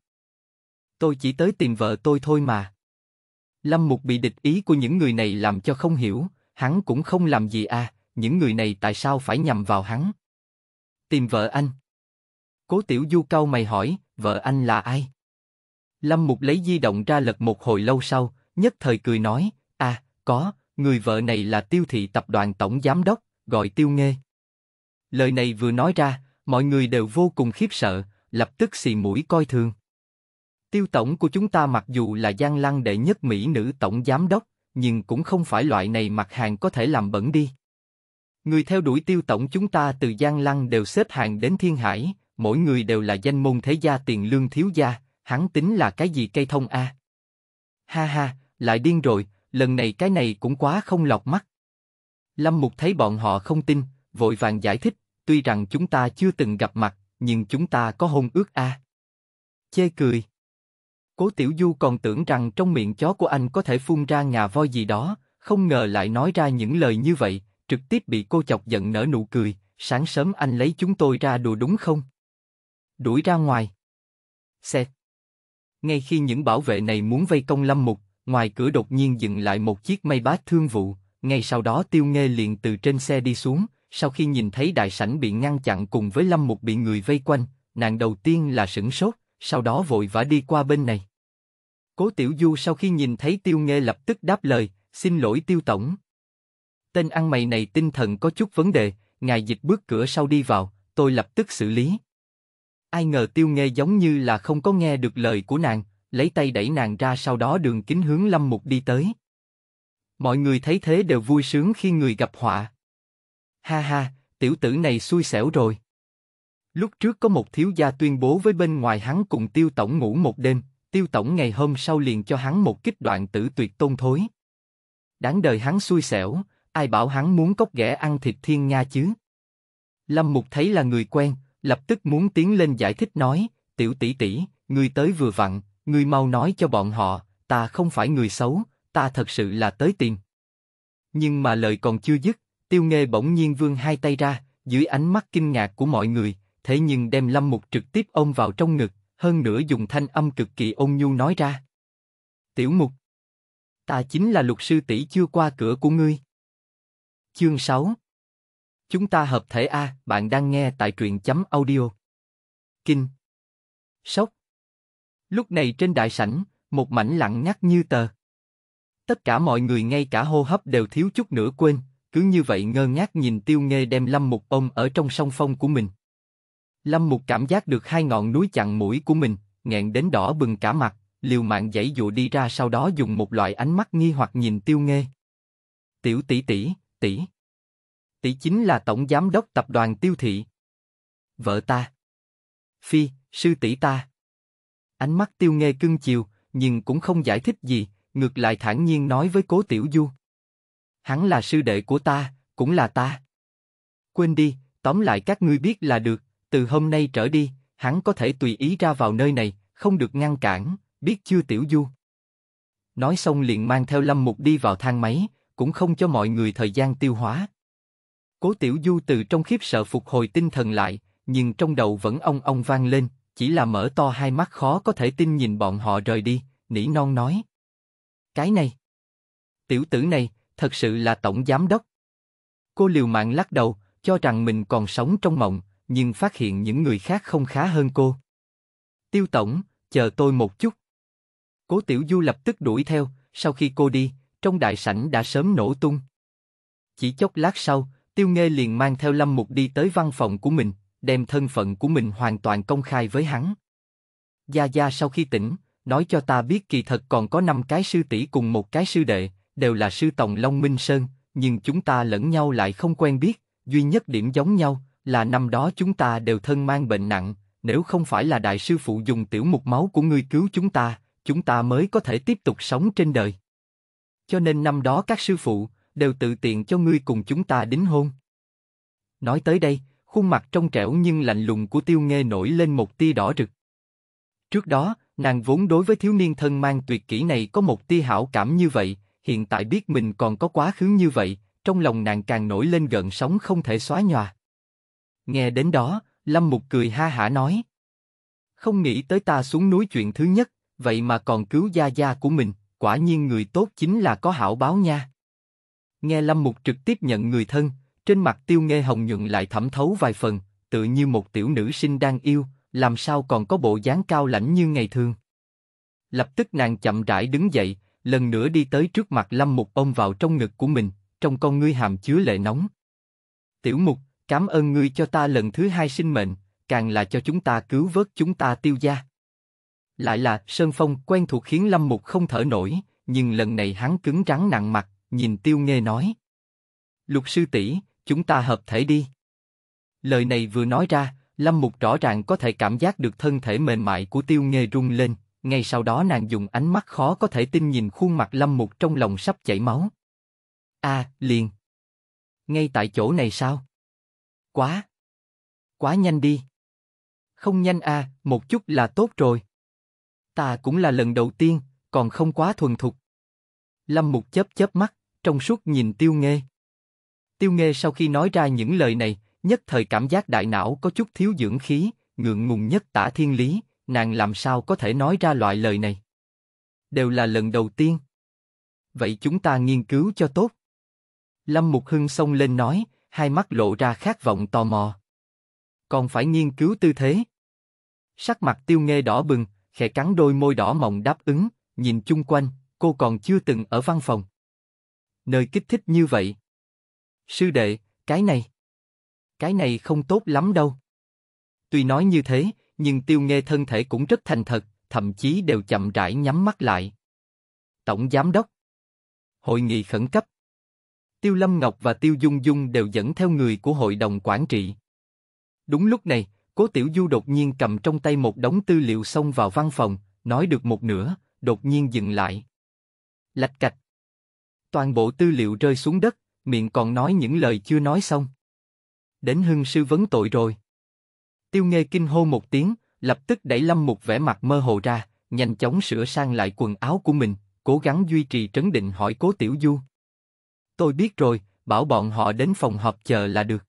tôi chỉ tới tìm vợ tôi thôi mà. Lâm Mục bị địch ý của những người này làm cho không hiểu, hắn cũng không làm gì à, những người này tại sao phải nhầm vào hắn? Tìm vợ anh. Cố Tiểu Du cao mày hỏi, vợ anh là ai? Lâm Mục lấy di động ra lật một hồi lâu sau, nhất thời cười nói, à, có, người vợ này là tiêu thị tập đoàn tổng giám đốc, gọi tiêu nghê. Lời này vừa nói ra, mọi người đều vô cùng khiếp sợ, lập tức xì mũi coi thường. Tiêu tổng của chúng ta mặc dù là gian lăng đệ nhất Mỹ nữ tổng giám đốc, nhưng cũng không phải loại này mặt hàng có thể làm bẩn đi. Người theo đuổi tiêu tổng chúng ta từ Giang Lăng đều xếp hàng đến Thiên Hải, mỗi người đều là danh môn thế gia tiền lương thiếu gia, hắn tính là cái gì cây thông a? À? Ha ha, lại điên rồi, lần này cái này cũng quá không lọc mắt. Lâm Mục thấy bọn họ không tin, vội vàng giải thích, tuy rằng chúng ta chưa từng gặp mặt, nhưng chúng ta có hôn ước a. Chê cười. Cố Tiểu Du còn tưởng rằng trong miệng chó của anh có thể phun ra ngà voi gì đó, không ngờ lại nói ra những lời như vậy, trực tiếp bị cô chọc giận nở nụ cười, sáng sớm anh lấy chúng tôi ra đùa đúng không? Đuổi ra ngoài. Xẹt. Ngay khi những bảo vệ này muốn vây công Lâm Mục, ngoài cửa đột nhiên dừng lại một chiếc mây bát thương vụ, ngay sau đó Tiêu Nghê liền từ trên xe đi xuống, sau khi nhìn thấy đại sảnh bị ngăn chặn cùng với Lâm Mục bị người vây quanh, nàng đầu tiên là sửng sốt, sau đó vội vã đi qua bên này. Cố Tiểu Du sau khi nhìn thấy Tiêu Nghê lập tức đáp lời, xin lỗi Tiêu Tổng. Tên ăn mày này tinh thần có chút vấn đề, ngài dịch bước cửa sau đi vào, tôi lập tức xử lý. Ai ngờ Tiêu Nghê giống như là không có nghe được lời của nàng, lấy tay đẩy nàng ra sau đó đường kính hướng Lâm Mục đi tới. Mọi người thấy thế đều vui sướng khi người gặp họa. Ha ha, tiểu tử này xui xẻo rồi. Lúc trước có một thiếu gia tuyên bố với bên ngoài hắn cùng tiêu tổng ngủ một đêm, tiêu tổng ngày hôm sau liền cho hắn một kích đoạn tử tuyệt tôn thối. Đáng đời hắn xui xẻo, ai bảo hắn muốn cốc ghẻ ăn thịt thiên nga chứ. Lâm Mục thấy là người quen, lập tức muốn tiến lên giải thích nói, tiểu tỷ tỷ, người tới vừa vặn, người mau nói cho bọn họ, ta không phải người xấu, ta thật sự là tới tìm. Nhưng mà lời còn chưa dứt, tiêu nghê bỗng nhiên vươn hai tay ra, dưới ánh mắt kinh ngạc của mọi người, thế nhưng đem Lâm Mục trực tiếp ôm vào trong ngực, hơn nữa dùng thanh âm cực kỳ ôn nhu nói ra. Tiểu Mục, ta chính là luật sư tỷ chưa qua cửa của ngươi. Chương 6 Chúng ta hợp thể A, bạn đang nghe tại truyện chấm audio. Kinh Sốc Lúc này trên đại sảnh, một mảnh lặng ngắt như tờ. Tất cả mọi người ngay cả hô hấp đều thiếu chút nữa quên, cứ như vậy ngơ ngác nhìn tiêu nghê đem lâm một ông ở trong song phong của mình. Lâm Mục cảm giác được hai ngọn núi chặn mũi của mình, nghẹn đến đỏ bừng cả mặt, liều mạng dãy dụ đi ra sau đó dùng một loại ánh mắt nghi hoặc nhìn tiêu nghê. Tiểu tỷ tỷ, tỷ. Tỷ chính là tổng giám đốc tập đoàn tiêu thị. Vợ ta. Phi, sư tỷ ta. Ánh mắt tiêu nghê cưng chiều, nhưng cũng không giải thích gì, ngược lại thản nhiên nói với cố tiểu du. Hắn là sư đệ của ta, cũng là ta. Quên đi, tóm lại các ngươi biết là được từ hôm nay trở đi, hắn có thể tùy ý ra vào nơi này, không được ngăn cản, biết chưa Tiểu Du? Nói xong liền mang theo Lâm Mục đi vào thang máy, cũng không cho mọi người thời gian tiêu hóa. Cố Tiểu Du từ trong khiếp sợ phục hồi tinh thần lại, nhưng trong đầu vẫn ong ong vang lên, chỉ là mở to hai mắt khó có thể tin nhìn bọn họ rời đi, nỉ non nói. Cái này, tiểu tử này, thật sự là tổng giám đốc. Cô liều mạng lắc đầu, cho rằng mình còn sống trong mộng, nhưng phát hiện những người khác không khá hơn cô. Tiêu tổng, chờ tôi một chút. Cố Tiểu Du lập tức đuổi theo, sau khi cô đi, trong đại sảnh đã sớm nổ tung. Chỉ chốc lát sau, Tiêu Nghê liền mang theo Lâm Mục đi tới văn phòng của mình, đem thân phận của mình hoàn toàn công khai với hắn. Gia Gia sau khi tỉnh, nói cho ta biết kỳ thật còn có năm cái sư tỷ cùng một cái sư đệ, đều là sư tổng Long Minh Sơn, nhưng chúng ta lẫn nhau lại không quen biết, duy nhất điểm giống nhau, là năm đó chúng ta đều thân mang bệnh nặng, nếu không phải là đại sư phụ dùng tiểu mục máu của ngươi cứu chúng ta, chúng ta mới có thể tiếp tục sống trên đời. Cho nên năm đó các sư phụ đều tự tiện cho ngươi cùng chúng ta đính hôn. Nói tới đây, khuôn mặt trong trẻo nhưng lạnh lùng của Tiêu Nghe nổi lên một tia đỏ rực. Trước đó, nàng vốn đối với thiếu niên thân mang tuyệt kỹ này có một tia hảo cảm như vậy, hiện tại biết mình còn có quá khứ như vậy, trong lòng nàng càng nổi lên gợn sóng không thể xóa nhòa. Nghe đến đó, Lâm Mục cười ha hả nói. Không nghĩ tới ta xuống núi chuyện thứ nhất, vậy mà còn cứu gia gia của mình, quả nhiên người tốt chính là có hảo báo nha. Nghe Lâm Mục trực tiếp nhận người thân, trên mặt tiêu nghe hồng nhuận lại thẩm thấu vài phần, tự như một tiểu nữ sinh đang yêu, làm sao còn có bộ dáng cao lãnh như ngày thường. Lập tức nàng chậm rãi đứng dậy, lần nữa đi tới trước mặt Lâm Mục ôm vào trong ngực của mình, trong con ngươi hàm chứa lệ nóng. Tiểu Mục, cảm ơn ngươi cho ta lần thứ hai sinh mệnh, càng là cho chúng ta cứu vớt chúng ta tiêu gia. Lại là Sơn Phong quen thuộc khiến Lâm Mục không thở nổi, nhưng lần này hắn cứng trắng nặng mặt, nhìn Tiêu Nghê nói. Lục sư tỷ, chúng ta hợp thể đi. Lời này vừa nói ra, Lâm Mục rõ ràng có thể cảm giác được thân thể mềm mại của Tiêu Nghê rung lên, ngay sau đó nàng dùng ánh mắt khó có thể tin nhìn khuôn mặt Lâm Mục trong lòng sắp chảy máu. A, liền. Ngay tại chỗ này sao? Quá! Quá nhanh đi! Không nhanh à, một chút là tốt rồi. Ta cũng là lần đầu tiên, còn không quá thuần thục. Lâm Mục chớp chớp mắt, trong suốt nhìn Tiêu Nghê. Tiêu Nghê sau khi nói ra những lời này, nhất thời cảm giác đại não có chút thiếu dưỡng khí, ngượng ngùng nhất tả thiên lý, nàng làm sao có thể nói ra loại lời này. Đều là lần đầu tiên. Vậy chúng ta nghiên cứu cho tốt. Lâm Mục Hưng xông lên nói, hai mắt lộ ra khát vọng tò mò. Còn phải nghiên cứu tư thế. Sắc mặt tiêu nghe đỏ bừng, khẽ cắn đôi môi đỏ mọng đáp ứng, nhìn chung quanh, cô còn chưa từng ở văn phòng. Nơi kích thích như vậy. Sư đệ, cái này. Cái này không tốt lắm đâu. Tuy nói như thế, nhưng tiêu nghe thân thể cũng rất thành thật, thậm chí đều chậm rãi nhắm mắt lại. Tổng Giám đốc Hội nghị khẩn cấp Tiêu Lâm Ngọc và Tiêu Dung Dung đều dẫn theo người của hội đồng quản trị. Đúng lúc này, Cố Tiểu Du đột nhiên cầm trong tay một đống tư liệu xông vào văn phòng, nói được một nửa, đột nhiên dừng lại. Lạch cạch. Toàn bộ tư liệu rơi xuống đất, miệng còn nói những lời chưa nói xong. Đến hưng sư vấn tội rồi. Tiêu Nghê kinh hô một tiếng, lập tức đẩy Lâm Mục vẻ mặt mơ hồ ra, nhanh chóng sửa sang lại quần áo của mình, cố gắng duy trì trấn định hỏi Cố Tiểu Du. Tôi biết rồi, bảo bọn họ đến phòng họp chờ là được.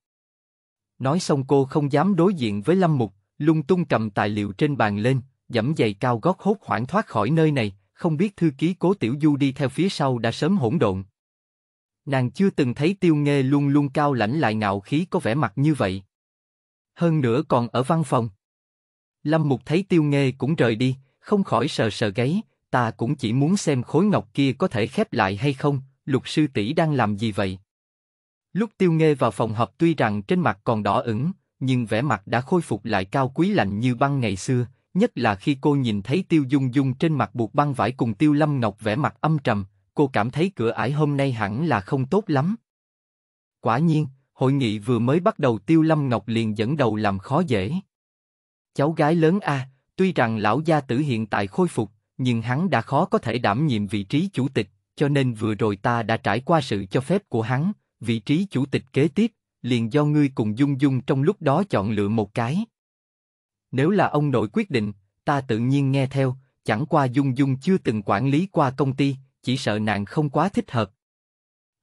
Nói xong cô không dám đối diện với Lâm Mục, lung tung cầm tài liệu trên bàn lên, dẫm giày cao gót hốt hoảng thoát khỏi nơi này, không biết thư ký cố tiểu du đi theo phía sau đã sớm hỗn độn. Nàng chưa từng thấy tiêu nghê luôn luôn cao lãnh lại ngạo khí có vẻ mặt như vậy. Hơn nữa còn ở văn phòng. Lâm Mục thấy tiêu nghê cũng rời đi, không khỏi sờ sờ gáy, ta cũng chỉ muốn xem khối ngọc kia có thể khép lại hay không, lục sư tỷ đang làm gì vậy? Lúc tiêu nghe vào phòng họp tuy rằng trên mặt còn đỏ ửng, nhưng vẻ mặt đã khôi phục lại cao quý lạnh như băng ngày xưa, nhất là khi cô nhìn thấy tiêu dung dung trên mặt buộc băng vải cùng tiêu lâm ngọc vẻ mặt âm trầm, cô cảm thấy cửa ải hôm nay hẳn là không tốt lắm. Quả nhiên, hội nghị vừa mới bắt đầu tiêu lâm ngọc liền dẫn đầu làm khó dễ. Cháu gái lớn A, tuy rằng lão gia tử hiện tại khôi phục, nhưng hắn đã khó có thể đảm nhiệm vị trí chủ tịch, cho nên vừa rồi ta đã trải qua sự cho phép của hắn, vị trí chủ tịch kế tiếp, liền do ngươi cùng Dung Dung trong lúc đó chọn lựa một cái. Nếu là ông nội quyết định, ta tự nhiên nghe theo, chẳng qua Dung Dung chưa từng quản lý qua công ty, chỉ sợ nàng không quá thích hợp.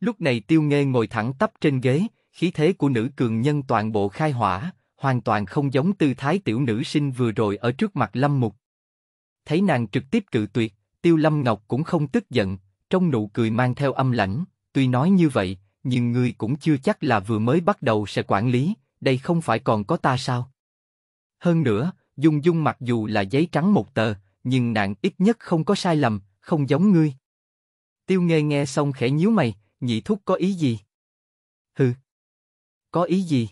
Lúc này Tiêu Nghê ngồi thẳng tắp trên ghế, khí thế của nữ cường nhân toàn bộ khai hỏa, hoàn toàn không giống tư thái tiểu nữ sinh vừa rồi ở trước mặt Lâm Mục. Thấy nàng trực tiếp cự tuyệt, Tiêu Lâm Ngọc cũng không tức giận, trong nụ cười mang theo âm lãnh, tuy nói như vậy, nhưng ngươi cũng chưa chắc là vừa mới bắt đầu sẽ quản lý, đây không phải còn có ta sao? Hơn nữa, Dung Dung mặc dù là giấy trắng một tờ, nhưng nàng ít nhất không có sai lầm, không giống ngươi. Tiêu Nghe nghe xong khẽ nhíu mày, nhị thúc có ý gì? Hừ. Có ý gì?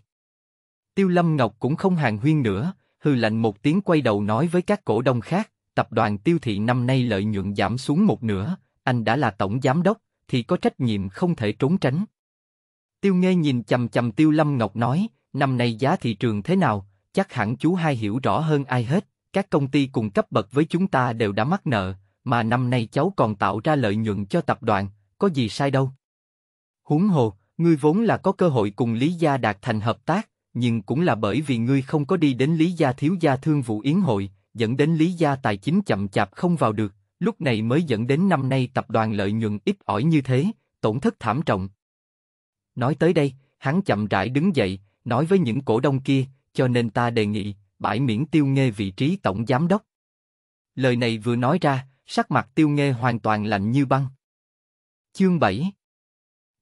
Tiêu Lâm Ngọc cũng không hàng huyên nữa, hừ lạnh một tiếng quay đầu nói với các cổ đông khác, tập đoàn Tiêu Thị năm nay lợi nhuận giảm xuống một nửa, anh đã là tổng giám đốc, thì có trách nhiệm không thể trốn tránh. Tiêu Nghe nhìn chầm chầm Tiêu Lâm Ngọc nói, năm nay giá thị trường thế nào, chắc hẳn chú hai hiểu rõ hơn ai hết, các công ty cùng cấp bậc với chúng ta đều đã mắc nợ, mà năm nay cháu còn tạo ra lợi nhuận cho tập đoàn, có gì sai đâu. Huống hồ, ngươi vốn là có cơ hội cùng Lý Gia đạt thành hợp tác, nhưng cũng là bởi vì ngươi không có đi đến Lý Gia Thiếu Gia Thương Vụ Yến Hội, dẫn đến Lý Gia tài chính chậm chạp không vào được, Lúc này mới dẫn đến năm nay tập đoàn lợi nhuận ít ỏi như thế, tổn thất thảm trọng. Nói tới đây, hắn chậm rãi đứng dậy, nói với những cổ đông kia, cho nên ta đề nghị, bãi miễn tiêu nghe vị trí tổng giám đốc. Lời này vừa nói ra, sắc mặt tiêu nghe hoàn toàn lạnh như băng. Chương 7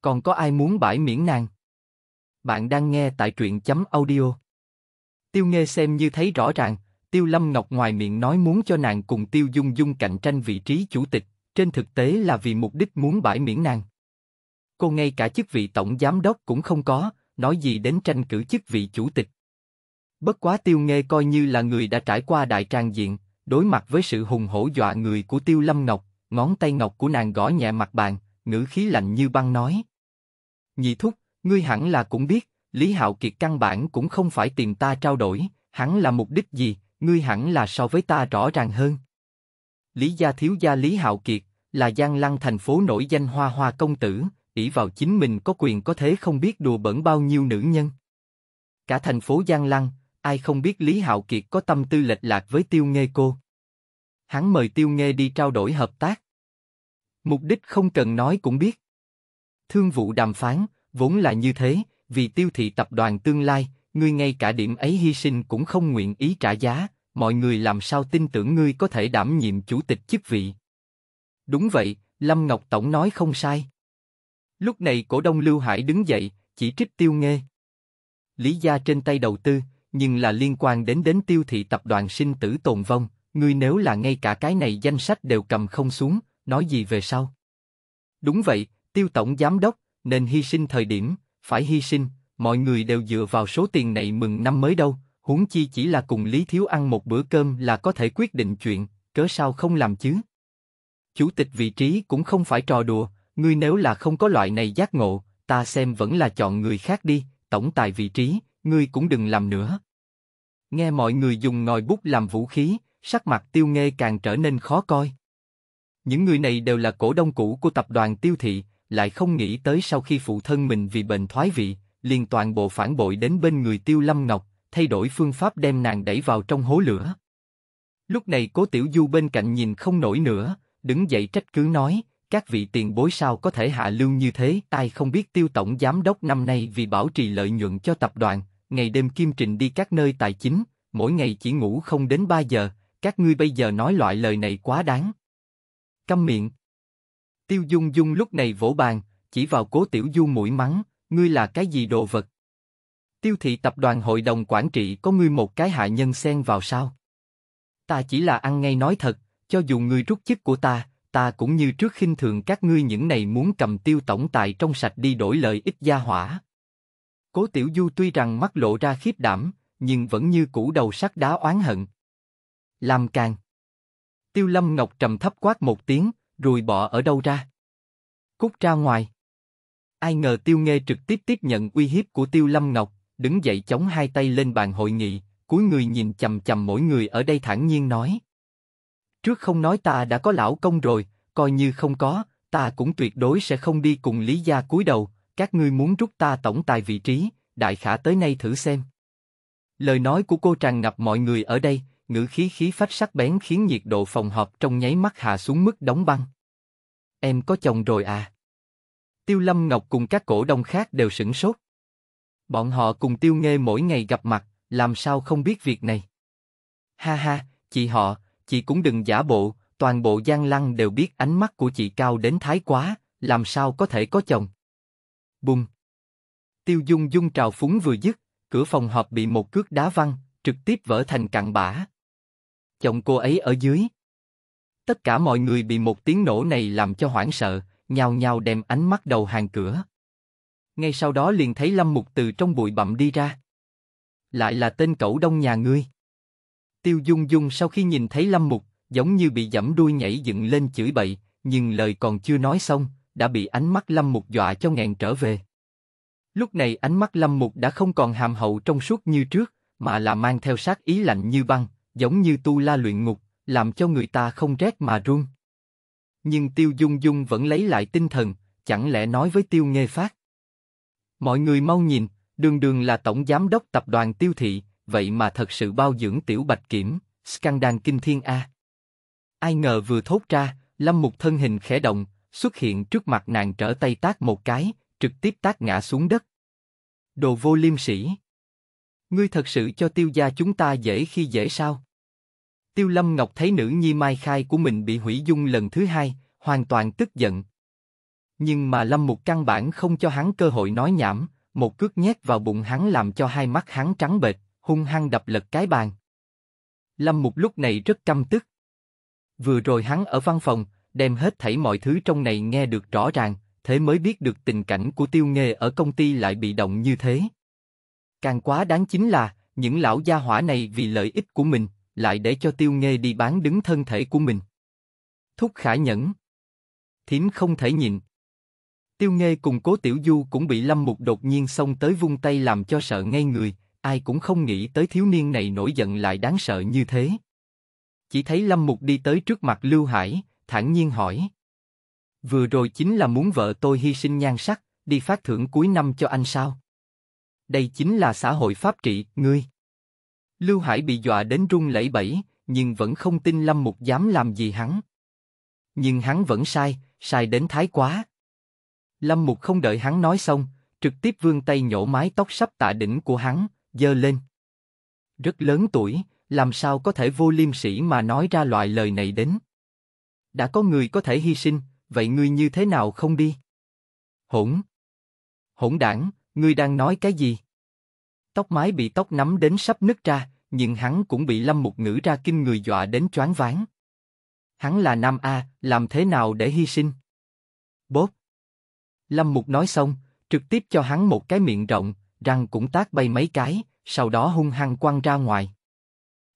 Còn có ai muốn bãi miễn nàng? Bạn đang nghe tại truyện chấm audio. Tiêu nghe xem như thấy rõ ràng, Tiêu Lâm Ngọc ngoài miệng nói muốn cho nàng cùng Tiêu Dung Dung cạnh tranh vị trí chủ tịch, trên thực tế là vì mục đích muốn bãi miễn nàng. Cô ngay cả chức vị tổng giám đốc cũng không có, nói gì đến tranh cử chức vị chủ tịch. Bất quá Tiêu Nghê coi như là người đã trải qua đại trang diện, đối mặt với sự hùng hổ dọa người của Tiêu Lâm Ngọc, ngón tay ngọc của nàng gõ nhẹ mặt bàn, ngữ khí lạnh như băng nói. Nhị thúc, ngươi hẳn là cũng biết, Lý Hạo Kiệt căn bản cũng không phải tìm ta trao đổi, hắn là mục đích gì, ngươi hẳn là so với ta rõ ràng hơn. Lý gia thiếu gia Lý Hạo Kiệt là Giang Lăng thành phố nổi danh hoa hoa công tử, ỷ vào chính mình có quyền có thế không biết đùa bẩn bao nhiêu nữ nhân. Cả thành phố Giang Lăng, ai không biết Lý Hạo Kiệt có tâm tư lệch lạc với Tiêu Nghe cô. Hắn mời Tiêu Nghe đi trao đổi hợp tác. Mục đích không cần nói cũng biết. Thương vụ đàm phán, vốn là như thế, vì tiêu thị tập đoàn tương lai, ngươi ngay cả điểm ấy hy sinh cũng không nguyện ý trả giá, mọi người làm sao tin tưởng ngươi có thể đảm nhiệm chủ tịch chức vị? Đúng vậy, Lâm Ngọc Tổng nói không sai. Lúc này cổ đông Lưu Hải đứng dậy, chỉ trích tiêu nghe Lý gia trên tay đầu tư, nhưng là liên quan đến đến tiêu thị tập đoàn sinh tử tồn vong, ngươi nếu là ngay cả cái này danh sách đều cầm không xuống, nói gì về sau? Đúng vậy, tiêu tổng giám đốc, nên hy sinh thời điểm, phải hy sinh, mọi người đều dựa vào số tiền này mừng năm mới đâu, huống chi chỉ là cùng Lý Thiếu ăn một bữa cơm là có thể quyết định chuyện, cớ sao không làm chứ? Chủ tịch vị trí cũng không phải trò đùa, ngươi nếu là không có loại này giác ngộ, ta xem vẫn là chọn người khác đi, tổng tài vị trí, ngươi cũng đừng làm nữa. Nghe mọi người dùng ngòi bút làm vũ khí, sắc mặt tiêu nghê càng trở nên khó coi. Những người này đều là cổ đông cũ của tập đoàn tiêu thị, lại không nghĩ tới sau khi phụ thân mình vì bệnh thoái vị, liền toàn bộ phản bội đến bên người Tiêu Lâm Ngọc, thay đổi phương pháp đem nàng đẩy vào trong hố lửa. Lúc này Cố Tiểu Du bên cạnh nhìn không nổi nữa, đứng dậy trách cứ nói, các vị tiền bối sao có thể hạ lưu như thế, ai không biết Tiêu Tổng Giám Đốc năm nay vì bảo trì lợi nhuận cho tập đoàn, ngày đêm kim trình đi các nơi tài chính, mỗi ngày chỉ ngủ không đến 3 giờ, các ngươi bây giờ nói loại lời này quá đáng. Câm miệng. Tiêu Dung Dung lúc này vỗ bàn, chỉ vào Cố Tiểu Du mũi mắng, ngươi là cái gì đồ vật? Tiêu thị tập đoàn hội đồng quản trị có ngươi một cái hạ nhân xen vào sao? Ta chỉ là ăn ngay nói thật, cho dù ngươi rút chức của ta, ta cũng như trước khinh thường các ngươi những này muốn cầm tiêu tổng tài trong sạch đi đổi lợi ích gia hỏa. Cố Tiểu Du tuy rằng mắt lộ ra khiếp đảm, nhưng vẫn như cũ đầu sắt đá oán hận. Làm càng. Tiêu Lâm Ngọc trầm thấp quát một tiếng, rồi bỏ ở đâu ra? Cút ra ngoài. Ai ngờ Tiêu Nghe trực tiếp tiếp nhận uy hiếp của Tiêu Lâm Ngọc, đứng dậy chống hai tay lên bàn hội nghị, cuối người nhìn chầm chầm mỗi người ở đây thản nhiên nói. Trước không nói ta đã có lão công rồi, coi như không có, ta cũng tuyệt đối sẽ không đi cùng Lý Gia cúi đầu, các ngươi muốn rút ta tổng tài vị trí, đại khả tới nay thử xem. Lời nói của cô tràn ngập mọi người ở đây, ngữ khí khí phách sắc bén khiến nhiệt độ phòng họp trong nháy mắt hạ xuống mức đóng băng. Em có chồng rồi à? Tiêu Lâm Ngọc cùng các cổ đông khác đều sửng sốt. Bọn họ cùng Tiêu Nghê mỗi ngày gặp mặt, làm sao không biết việc này. Ha ha, chị họ, chị cũng đừng giả bộ, toàn bộ Giang Lăng đều biết ánh mắt của chị cao đến thái quá, làm sao có thể có chồng. Bùng. Tiêu Dung Dung trào phúng vừa dứt, cửa phòng họp bị một cước đá văng, trực tiếp vỡ thành cặn bã. Chồng cô ấy ở dưới. Tất cả mọi người bị một tiếng nổ này làm cho hoảng sợ, nhào nhào đem ánh mắt đầu hàng cửa. Ngay sau đó liền thấy Lâm Mục từ trong bụi bặm đi ra. Lại là tên cẩu đông nhà ngươi. Tiêu Dung Dung sau khi nhìn thấy Lâm Mục, giống như bị dẫm đuôi nhảy dựng lên chửi bậy, nhưng lời còn chưa nói xong, đã bị ánh mắt Lâm Mục dọa cho ngẹn trở về. Lúc này ánh mắt Lâm Mục đã không còn hàm hậu trong suốt như trước, mà là mang theo sát ý lạnh như băng, giống như tu la luyện ngục, làm cho người ta không rét mà run nhưng Tiêu Dung Dung vẫn lấy lại tinh thần, chẳng lẽ nói với Tiêu Nghê Phát? Mọi người mau nhìn, đường đường là tổng giám đốc tập đoàn Tiêu Thị, vậy mà thật sự bao dưỡng Tiểu Bạch Kiểm, scandal kinh thiên a. Ai ngờ vừa thốt ra, Lâm Mục thân hình khẽ động, xuất hiện trước mặt nàng trở tay tác một cái, trực tiếp tác ngã xuống đất. Đồ vô liêm sỉ! Ngươi thật sự cho tiêu gia chúng ta dễ khi dễ sao? Tiêu Lâm Ngọc thấy nữ nhi Mai Khai của mình bị hủy dung lần thứ hai, hoàn toàn tức giận. Nhưng mà Lâm Mục căn bản không cho hắn cơ hội nói nhảm, một cước nhét vào bụng hắn làm cho hai mắt hắn trắng bệch, hung hăng đập lật cái bàn. Lâm Mục lúc này rất căm tức. Vừa rồi hắn ở văn phòng, đem hết thảy mọi thứ trong này nghe được rõ ràng, thế mới biết được tình cảnh của tiêu nghề ở công ty lại bị động như thế. Càng quá đáng chính là, những lão gia hỏa này vì lợi ích của mình, lại để cho tiêu nghê đi bán đứng thân thể của mình. Thúc khải nhẫn. thím không thể nhìn Tiêu nghê cùng cố tiểu du cũng bị lâm mục đột nhiên xông tới vung tay làm cho sợ ngay người, ai cũng không nghĩ tới thiếu niên này nổi giận lại đáng sợ như thế. Chỉ thấy lâm mục đi tới trước mặt Lưu Hải, thản nhiên hỏi. Vừa rồi chính là muốn vợ tôi hy sinh nhan sắc, đi phát thưởng cuối năm cho anh sao? Đây chính là xã hội pháp trị, ngươi. Lưu Hải bị dọa đến run lẩy bẩy, nhưng vẫn không tin Lâm Mục dám làm gì hắn. Nhưng hắn vẫn sai, sai đến thái quá. Lâm Mục không đợi hắn nói xong, trực tiếp vươn tay nhổ mái tóc sắp tạ đỉnh của hắn, dơ lên. Rất lớn tuổi, làm sao có thể vô liêm sĩ mà nói ra loại lời này đến. Đã có người có thể hy sinh, vậy ngươi như thế nào không đi? Hỗn! Hỗn đảng, ngươi đang nói cái gì? Tóc mái bị tóc nắm đến sắp nứt ra, nhưng hắn cũng bị lâm mục ngữ ra kinh người dọa đến choáng váng. Hắn là nam A, làm thế nào để hy sinh? Bốp! Lâm Mục nói xong, trực tiếp cho hắn một cái miệng rộng, răng cũng tác bay mấy cái, sau đó hung hăng quăng ra ngoài.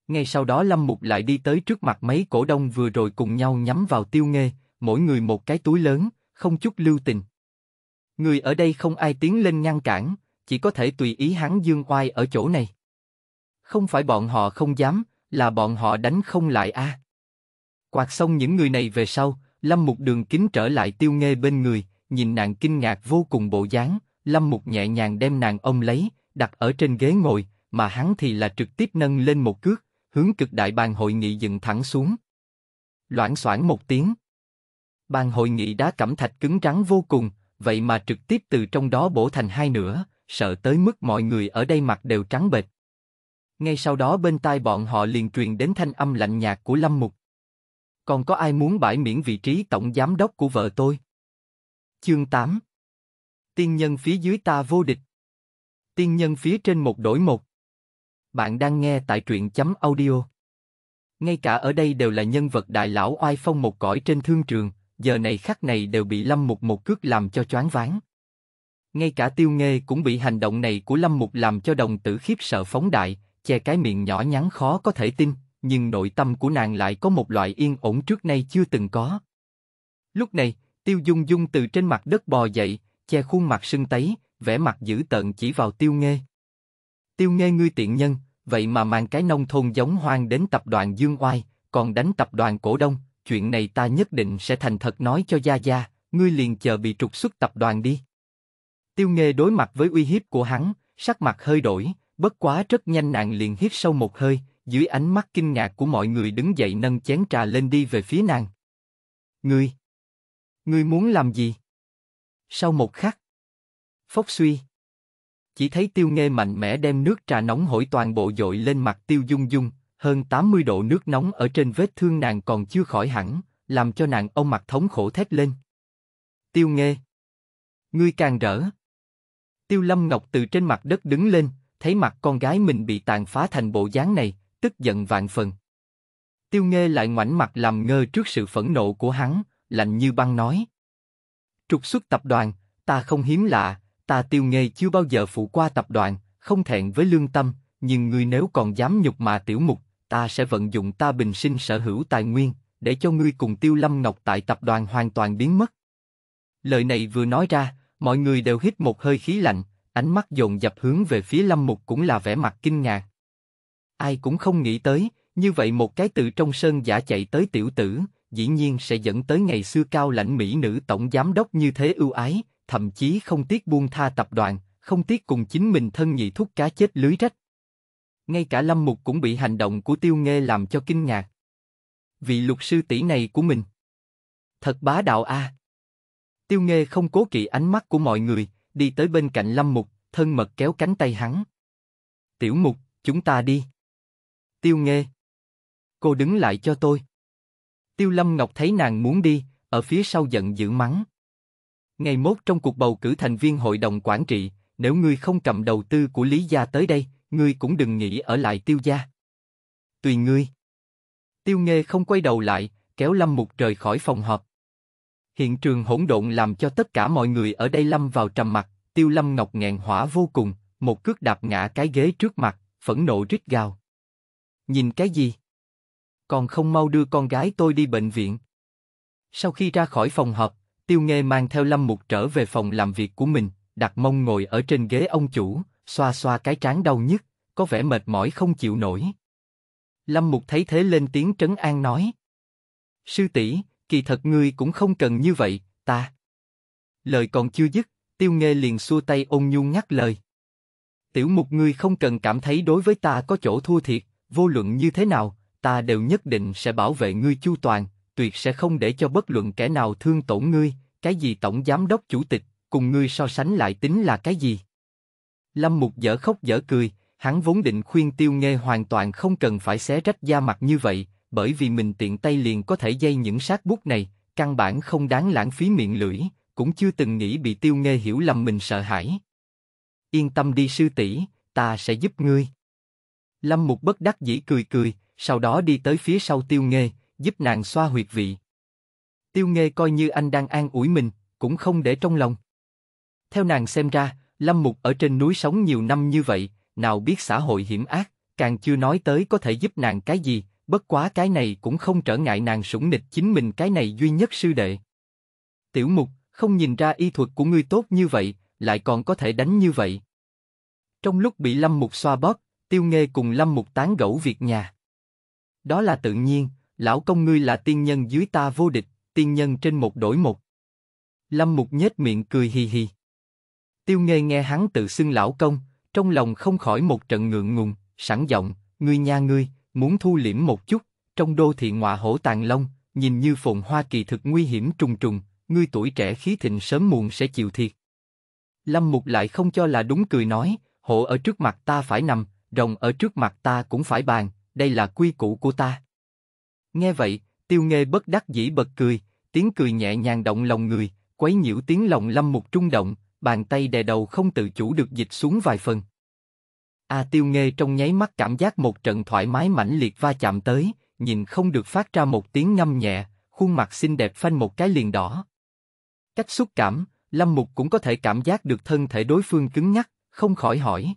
Ngay sau đó Lâm Mục lại đi tới trước mặt mấy cổ đông vừa rồi cùng nhau nhắm vào tiêu nghê, mỗi người một cái túi lớn, không chút lưu tình. Người ở đây không ai tiến lên ngăn cản, chỉ có thể tùy ý hắn dương oai ở chỗ này. Không phải bọn họ không dám, là bọn họ đánh không lại a. À. Quạt xong những người này về sau, Lâm Mục đường kính trở lại tiêu nghê bên người, nhìn nàng kinh ngạc vô cùng bộ dáng, Lâm Mục nhẹ nhàng đem nàng ôm lấy, đặt ở trên ghế ngồi, mà hắn thì là trực tiếp nâng lên một cước, hướng cực đại bàn hội nghị dựng thẳng xuống. Loảng xoảng một tiếng. Bàn hội nghị đá cẩm thạch cứng trắng vô cùng, vậy mà trực tiếp từ trong đó bổ thành hai nửa, sợ tới mức mọi người ở đây mặt đều trắng bệch. Ngay sau đó bên tai bọn họ liền truyền đến thanh âm lạnh nhạt của Lâm Mục. Còn có ai muốn bãi miễn vị trí tổng giám đốc của vợ tôi? Chương 8 Tiên nhân phía dưới ta vô địch. Tiên nhân phía trên một đổi một. Bạn đang nghe tại truyện chấm audio. Ngay cả ở đây đều là nhân vật đại lão oai phong một cõi trên thương trường, giờ này khắc này đều bị Lâm Mục một cước làm cho choáng váng ngay cả tiêu nghê cũng bị hành động này của lâm mục làm cho đồng tử khiếp sợ phóng đại, che cái miệng nhỏ nhắn khó có thể tin, nhưng nội tâm của nàng lại có một loại yên ổn trước nay chưa từng có. Lúc này, tiêu dung dung từ trên mặt đất bò dậy, che khuôn mặt sưng tấy, vẻ mặt dữ tợn chỉ vào tiêu nghê. Tiêu nghê ngươi tiện nhân, vậy mà mang cái nông thôn giống hoang đến tập đoàn Dương Oai, còn đánh tập đoàn cổ đông, chuyện này ta nhất định sẽ thành thật nói cho Gia Gia, ngươi liền chờ bị trục xuất tập đoàn đi. Tiêu Nghê đối mặt với uy hiếp của hắn, sắc mặt hơi đổi, bất quá rất nhanh nàng liền hít sâu một hơi, dưới ánh mắt kinh ngạc của mọi người đứng dậy nâng chén trà lên đi về phía nàng. Ngươi! Ngươi muốn làm gì? Sau một khắc. Phốc suy. Chỉ thấy tiêu nghê mạnh mẽ đem nước trà nóng hổi toàn bộ dội lên mặt tiêu dung dung, hơn 80 độ nước nóng ở trên vết thương nàng còn chưa khỏi hẳn, làm cho nàng ông mặt thống khổ thét lên. Tiêu nghê. Ngươi càng rỡ. Tiêu Lâm Ngọc từ trên mặt đất đứng lên, thấy mặt con gái mình bị tàn phá thành bộ dáng này, tức giận vạn phần. Tiêu Nghê lại ngoảnh mặt làm ngơ trước sự phẫn nộ của hắn, lạnh như băng nói. Trục xuất tập đoàn, ta không hiếm lạ, ta Tiêu Nghê chưa bao giờ phụ qua tập đoàn, không thẹn với lương tâm, nhưng ngươi nếu còn dám nhục mà tiểu mục, ta sẽ vận dụng ta bình sinh sở hữu tài nguyên, để cho ngươi cùng Tiêu Lâm Ngọc tại tập đoàn hoàn toàn biến mất. Lời này vừa nói ra, Mọi người đều hít một hơi khí lạnh, ánh mắt dồn dập hướng về phía Lâm Mục cũng là vẻ mặt kinh ngạc. Ai cũng không nghĩ tới, như vậy một cái từ trong sơn giả chạy tới tiểu tử, dĩ nhiên sẽ dẫn tới ngày xưa cao lãnh mỹ nữ tổng giám đốc như thế ưu ái, thậm chí không tiếc buông tha tập đoàn, không tiếc cùng chính mình thân nhị thúc cá chết lưới rách. Ngay cả Lâm Mục cũng bị hành động của Tiêu Nghê làm cho kinh ngạc. Vị luật sư tỷ này của mình, thật bá đạo a. À. Tiêu Nghê không cố kỵ ánh mắt của mọi người, đi tới bên cạnh Lâm Mục, thân mật kéo cánh tay hắn. Tiểu Mục, chúng ta đi. Tiêu Nghê. Cô đứng lại cho tôi. Tiêu Lâm Ngọc thấy nàng muốn đi, ở phía sau giận dữ mắng. Ngày mốt trong cuộc bầu cử thành viên hội đồng quản trị, nếu ngươi không cầm đầu tư của Lý Gia tới đây, ngươi cũng đừng nghĩ ở lại Tiêu Gia. Tùy ngươi. Tiêu Nghê không quay đầu lại, kéo Lâm Mục rời khỏi phòng họp. Hiện trường hỗn độn làm cho tất cả mọi người ở đây lâm vào trầm mặc, Tiêu Lâm Ngọc nghẹn hỏa vô cùng, một cước đạp ngã cái ghế trước mặt, phẫn nộ rít gào. Nhìn cái gì? Còn không mau đưa con gái tôi đi bệnh viện. Sau khi ra khỏi phòng họp, Tiêu Nghê mang theo Lâm Mục trở về phòng làm việc của mình, đặt mông ngồi ở trên ghế ông chủ, xoa xoa cái trán đau nhức, có vẻ mệt mỏi không chịu nổi. Lâm Mục thấy thế lên tiếng trấn an nói. Sư tỷ, kỳ thật ngươi cũng không cần như vậy, ta. Lời còn chưa dứt, tiêu nghe liền xua tay ôn nhu nhắc lời. Tiểu mục ngươi không cần cảm thấy đối với ta có chỗ thua thiệt, vô luận như thế nào, ta đều nhất định sẽ bảo vệ ngươi chu toàn, tuyệt sẽ không để cho bất luận kẻ nào thương tổn ngươi, cái gì tổng giám đốc chủ tịch, cùng ngươi so sánh lại tính là cái gì. Lâm Mục dở khóc dở cười, hắn vốn định khuyên Tiêu Nghe hoàn toàn không cần phải xé rách da mặt như vậy, bởi vì mình tiện tay liền có thể dây những sát bút này, căn bản không đáng lãng phí miệng lưỡi, cũng chưa từng nghĩ bị tiêu nghe hiểu lầm mình sợ hãi. Yên tâm đi sư tỷ, ta sẽ giúp ngươi. Lâm Mục bất đắc dĩ cười cười, sau đó đi tới phía sau tiêu nghe, giúp nàng xoa huyệt vị. Tiêu nghe coi như anh đang an ủi mình, cũng không để trong lòng. Theo nàng xem ra, Lâm Mục ở trên núi sống nhiều năm như vậy, nào biết xã hội hiểm ác, càng chưa nói tới có thể giúp nàng cái gì, bất quá cái này cũng không trở ngại nàng sủng nịch chính mình cái này duy nhất sư đệ. Tiểu mục, không nhìn ra y thuật của ngươi tốt như vậy, lại còn có thể đánh như vậy. Trong lúc bị Lâm Mục xoa bóp, Tiêu Nghê cùng Lâm Mục tán gẫu việc nhà. Đó là tự nhiên, lão công ngươi là tiên nhân dưới ta vô địch, tiên nhân trên một đổi một. Lâm Mục nhếch miệng cười hì hì. Tiêu Nghê nghe hắn tự xưng lão công, trong lòng không khỏi một trận ngượng ngùng, sẵn giọng, ngươi nha ngươi, muốn thu liễm một chút, trong đô thị ngọa hổ tàn long, nhìn như phồn hoa kỳ thực nguy hiểm trùng trùng, ngươi tuổi trẻ khí thịnh sớm muộn sẽ chịu thiệt. Lâm Mục lại không cho là đúng cười nói, hộ ở trước mặt ta phải nằm, rồng ở trước mặt ta cũng phải bàn, đây là quy củ của ta. Nghe vậy, tiêu nghê bất đắc dĩ bật cười, tiếng cười nhẹ nhàng động lòng người, quấy nhiễu tiếng lòng Lâm Mục trung động, bàn tay đè đầu không tự chủ được dịch xuống vài phần. A à, Tiêu Nghê trong nháy mắt cảm giác một trận thoải mái mãnh liệt va chạm tới, nhìn không được phát ra một tiếng ngâm nhẹ, khuôn mặt xinh đẹp phanh một cái liền đỏ. Cách xúc cảm, Lâm Mục cũng có thể cảm giác được thân thể đối phương cứng nhắc, không khỏi hỏi.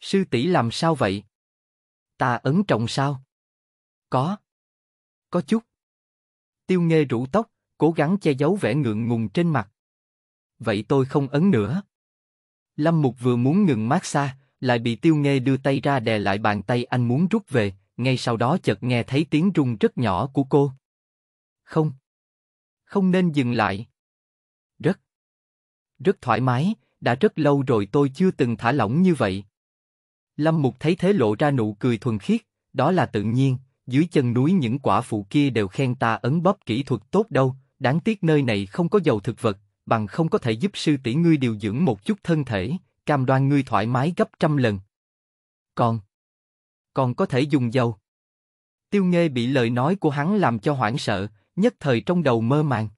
Sư tỷ làm sao vậy? Ta ấn trọng sao? Có. Có chút. Tiêu Nghê rũ tóc, cố gắng che giấu vẻ ngượng ngùng trên mặt. Vậy tôi không ấn nữa. Lâm Mục vừa muốn ngừng mát xa, lại bị tiêu nghe đưa tay ra đè lại bàn tay anh muốn rút về, ngay sau đó chợt nghe thấy tiếng rung rất nhỏ của cô. Không. Không nên dừng lại. Rất. Rất thoải mái, đã rất lâu rồi tôi chưa từng thả lỏng như vậy. Lâm Mục thấy thế lộ ra nụ cười thuần khiết, đó là tự nhiên, dưới chân núi những quả phụ kia đều khen ta ấn bóp kỹ thuật tốt đâu, đáng tiếc nơi này không có dầu thực vật, bằng không có thể giúp sư tỷ ngươi điều dưỡng một chút thân thể, cam đoan ngươi thoải mái gấp trăm lần. Còn, còn có thể dùng dầu. Tiêu Nghê bị lời nói của hắn làm cho hoảng sợ, nhất thời trong đầu mơ màng.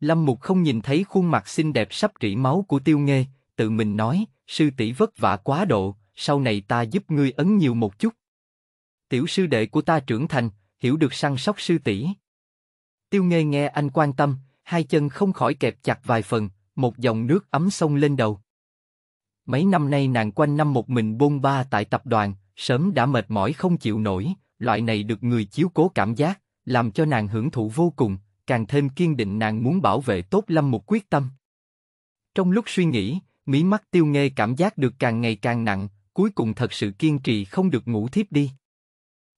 Lâm Mục không nhìn thấy khuôn mặt xinh đẹp sắp rỉ máu của Tiêu Nghê, tự mình nói, sư tỷ vất vả quá độ, sau này ta giúp ngươi ấn nhiều một chút. Tiểu sư đệ của ta trưởng thành, hiểu được săn sóc sư tỷ. Tiêu Nghê nghe anh quan tâm, hai chân không khỏi kẹp chặt vài phần, một dòng nước ấm sông lên đầu. Mấy năm nay nàng quanh năm một mình bôn ba tại tập đoàn, sớm đã mệt mỏi không chịu nổi, loại này được người chiếu cố cảm giác, làm cho nàng hưởng thụ vô cùng, càng thêm kiên định nàng muốn bảo vệ tốt Lâm một quyết tâm. Trong lúc suy nghĩ, mí mắt tiêu nghe cảm giác được càng ngày càng nặng, cuối cùng thật sự kiên trì không được ngủ thiếp đi.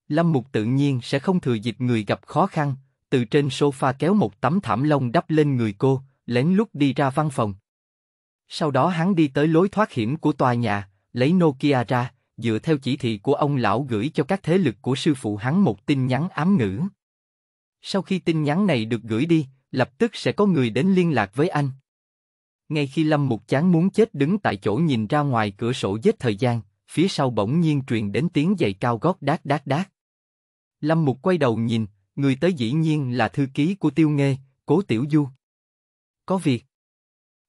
Lâm Mục tự nhiên sẽ không thừa dịp người gặp khó khăn, từ trên sofa kéo một tấm thảm lông đắp lên người cô, lén lút đi ra văn phòng. Sau đó hắn đi tới lối thoát hiểm của tòa nhà, lấy Nokia ra, dựa theo chỉ thị của ông lão gửi cho các thế lực của sư phụ hắn một tin nhắn ám ngữ. Sau khi tin nhắn này được gửi đi, lập tức sẽ có người đến liên lạc với anh. Ngay khi Lâm Mục Chán muốn chết đứng tại chỗ nhìn ra ngoài cửa sổ giết thời gian, phía sau bỗng nhiên truyền đến tiếng giày cao gót đát đát đát. Lâm Mục quay đầu nhìn, người tới dĩ nhiên là thư ký của Tiêu Nghê, Cố Tiểu Du. Có việc.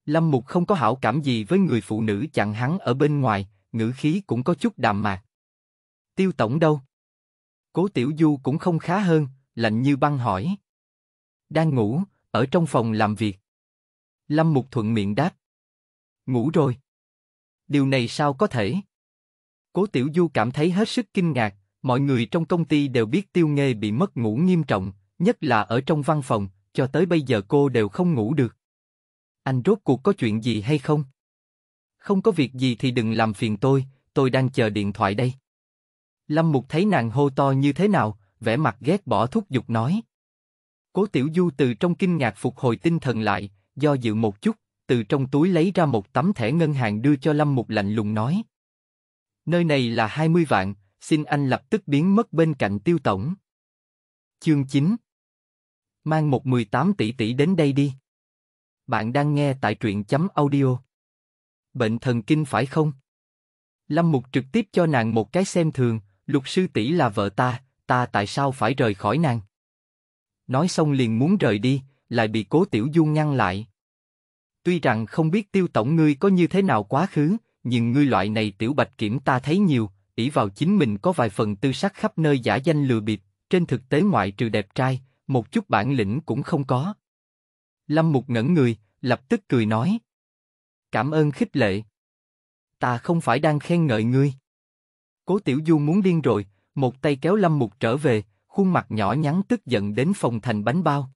Lâm Mục không có hảo cảm gì với người phụ nữ chặn hắn ở bên ngoài, ngữ khí cũng có chút đạm mạc. Tiêu tổng đâu? Cố Tiểu Du cũng không khá hơn, lạnh như băng hỏi. Đang ngủ, ở trong phòng làm việc. Lâm Mục thuận miệng đáp. Ngủ rồi. Điều này sao có thể? Cố Tiểu Du cảm thấy hết sức kinh ngạc, mọi người trong công ty đều biết tiêu nghề bị mất ngủ nghiêm trọng, nhất là ở trong văn phòng, cho tới bây giờ cô đều không ngủ được. Anh rốt cuộc có chuyện gì hay không? Không có việc gì thì đừng làm phiền tôi, tôi đang chờ điện thoại đây. Lâm Mục thấy nàng hô to như thế nào, vẻ mặt ghét bỏ thúc giục nói. Cố Tiểu Du từ trong kinh ngạc phục hồi tinh thần lại, do dự một chút, từ trong túi lấy ra một tấm thẻ ngân hàng đưa cho Lâm Mục lạnh lùng nói. Nơi này là 20 vạn, xin anh lập tức biến mất bên cạnh tiêu tổng. Chương 9 Mang một 18 tỷ tỷ đến đây đi. Bạn đang nghe tại truyện chấm audio. Bệnh thần kinh phải không? Lâm Mục trực tiếp cho nàng một cái xem thường, Luật sư tỷ là vợ ta, ta tại sao phải rời khỏi nàng? Nói xong liền muốn rời đi, lại bị cố tiểu du ngăn lại. Tuy rằng không biết tiêu tổng ngươi có như thế nào quá khứ, nhưng ngươi loại này tiểu bạch kiểm ta thấy nhiều, ỷ vào chính mình có vài phần tư sắc khắp nơi giả danh lừa bịp, trên thực tế ngoại trừ đẹp trai, một chút bản lĩnh cũng không có. Lâm Mục ngẩn người, lập tức cười nói. Cảm ơn khích lệ. Ta không phải đang khen ngợi ngươi. Cố Tiểu Du muốn điên rồi, một tay kéo Lâm Mục trở về, khuôn mặt nhỏ nhắn tức giận đến phòng thành bánh bao.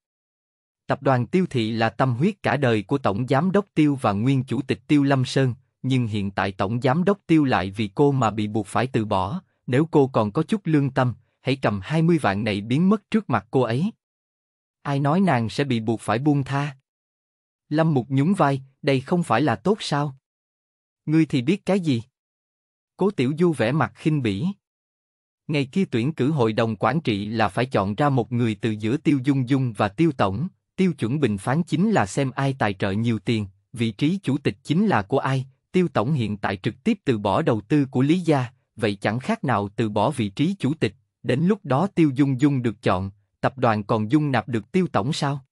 Tập đoàn Tiêu Thị là tâm huyết cả đời của Tổng Giám đốc Tiêu và Nguyên Chủ tịch Tiêu Lâm Sơn, nhưng hiện tại Tổng Giám đốc Tiêu lại vì cô mà bị buộc phải từ bỏ, nếu cô còn có chút lương tâm, hãy cầm 20 vạn này biến mất trước mặt cô ấy. Ai nói nàng sẽ bị buộc phải buông tha? Lâm Mục nhún vai, đây không phải là tốt sao? Ngươi thì biết cái gì? Cố Tiểu Du vẻ mặt khinh bỉ. Ngày kia tuyển cử hội đồng quản trị là phải chọn ra một người từ giữa Tiêu Dung Dung và Tiêu Tổng, tiêu chuẩn bình phán chính là xem ai tài trợ nhiều tiền, vị trí chủ tịch chính là của ai, tiêu tổng hiện tại trực tiếp từ bỏ đầu tư của Lý Gia, vậy chẳng khác nào từ bỏ vị trí chủ tịch, đến lúc đó tiêu dung dung được chọn, tập đoàn còn dung nạp được tiêu tổng sao?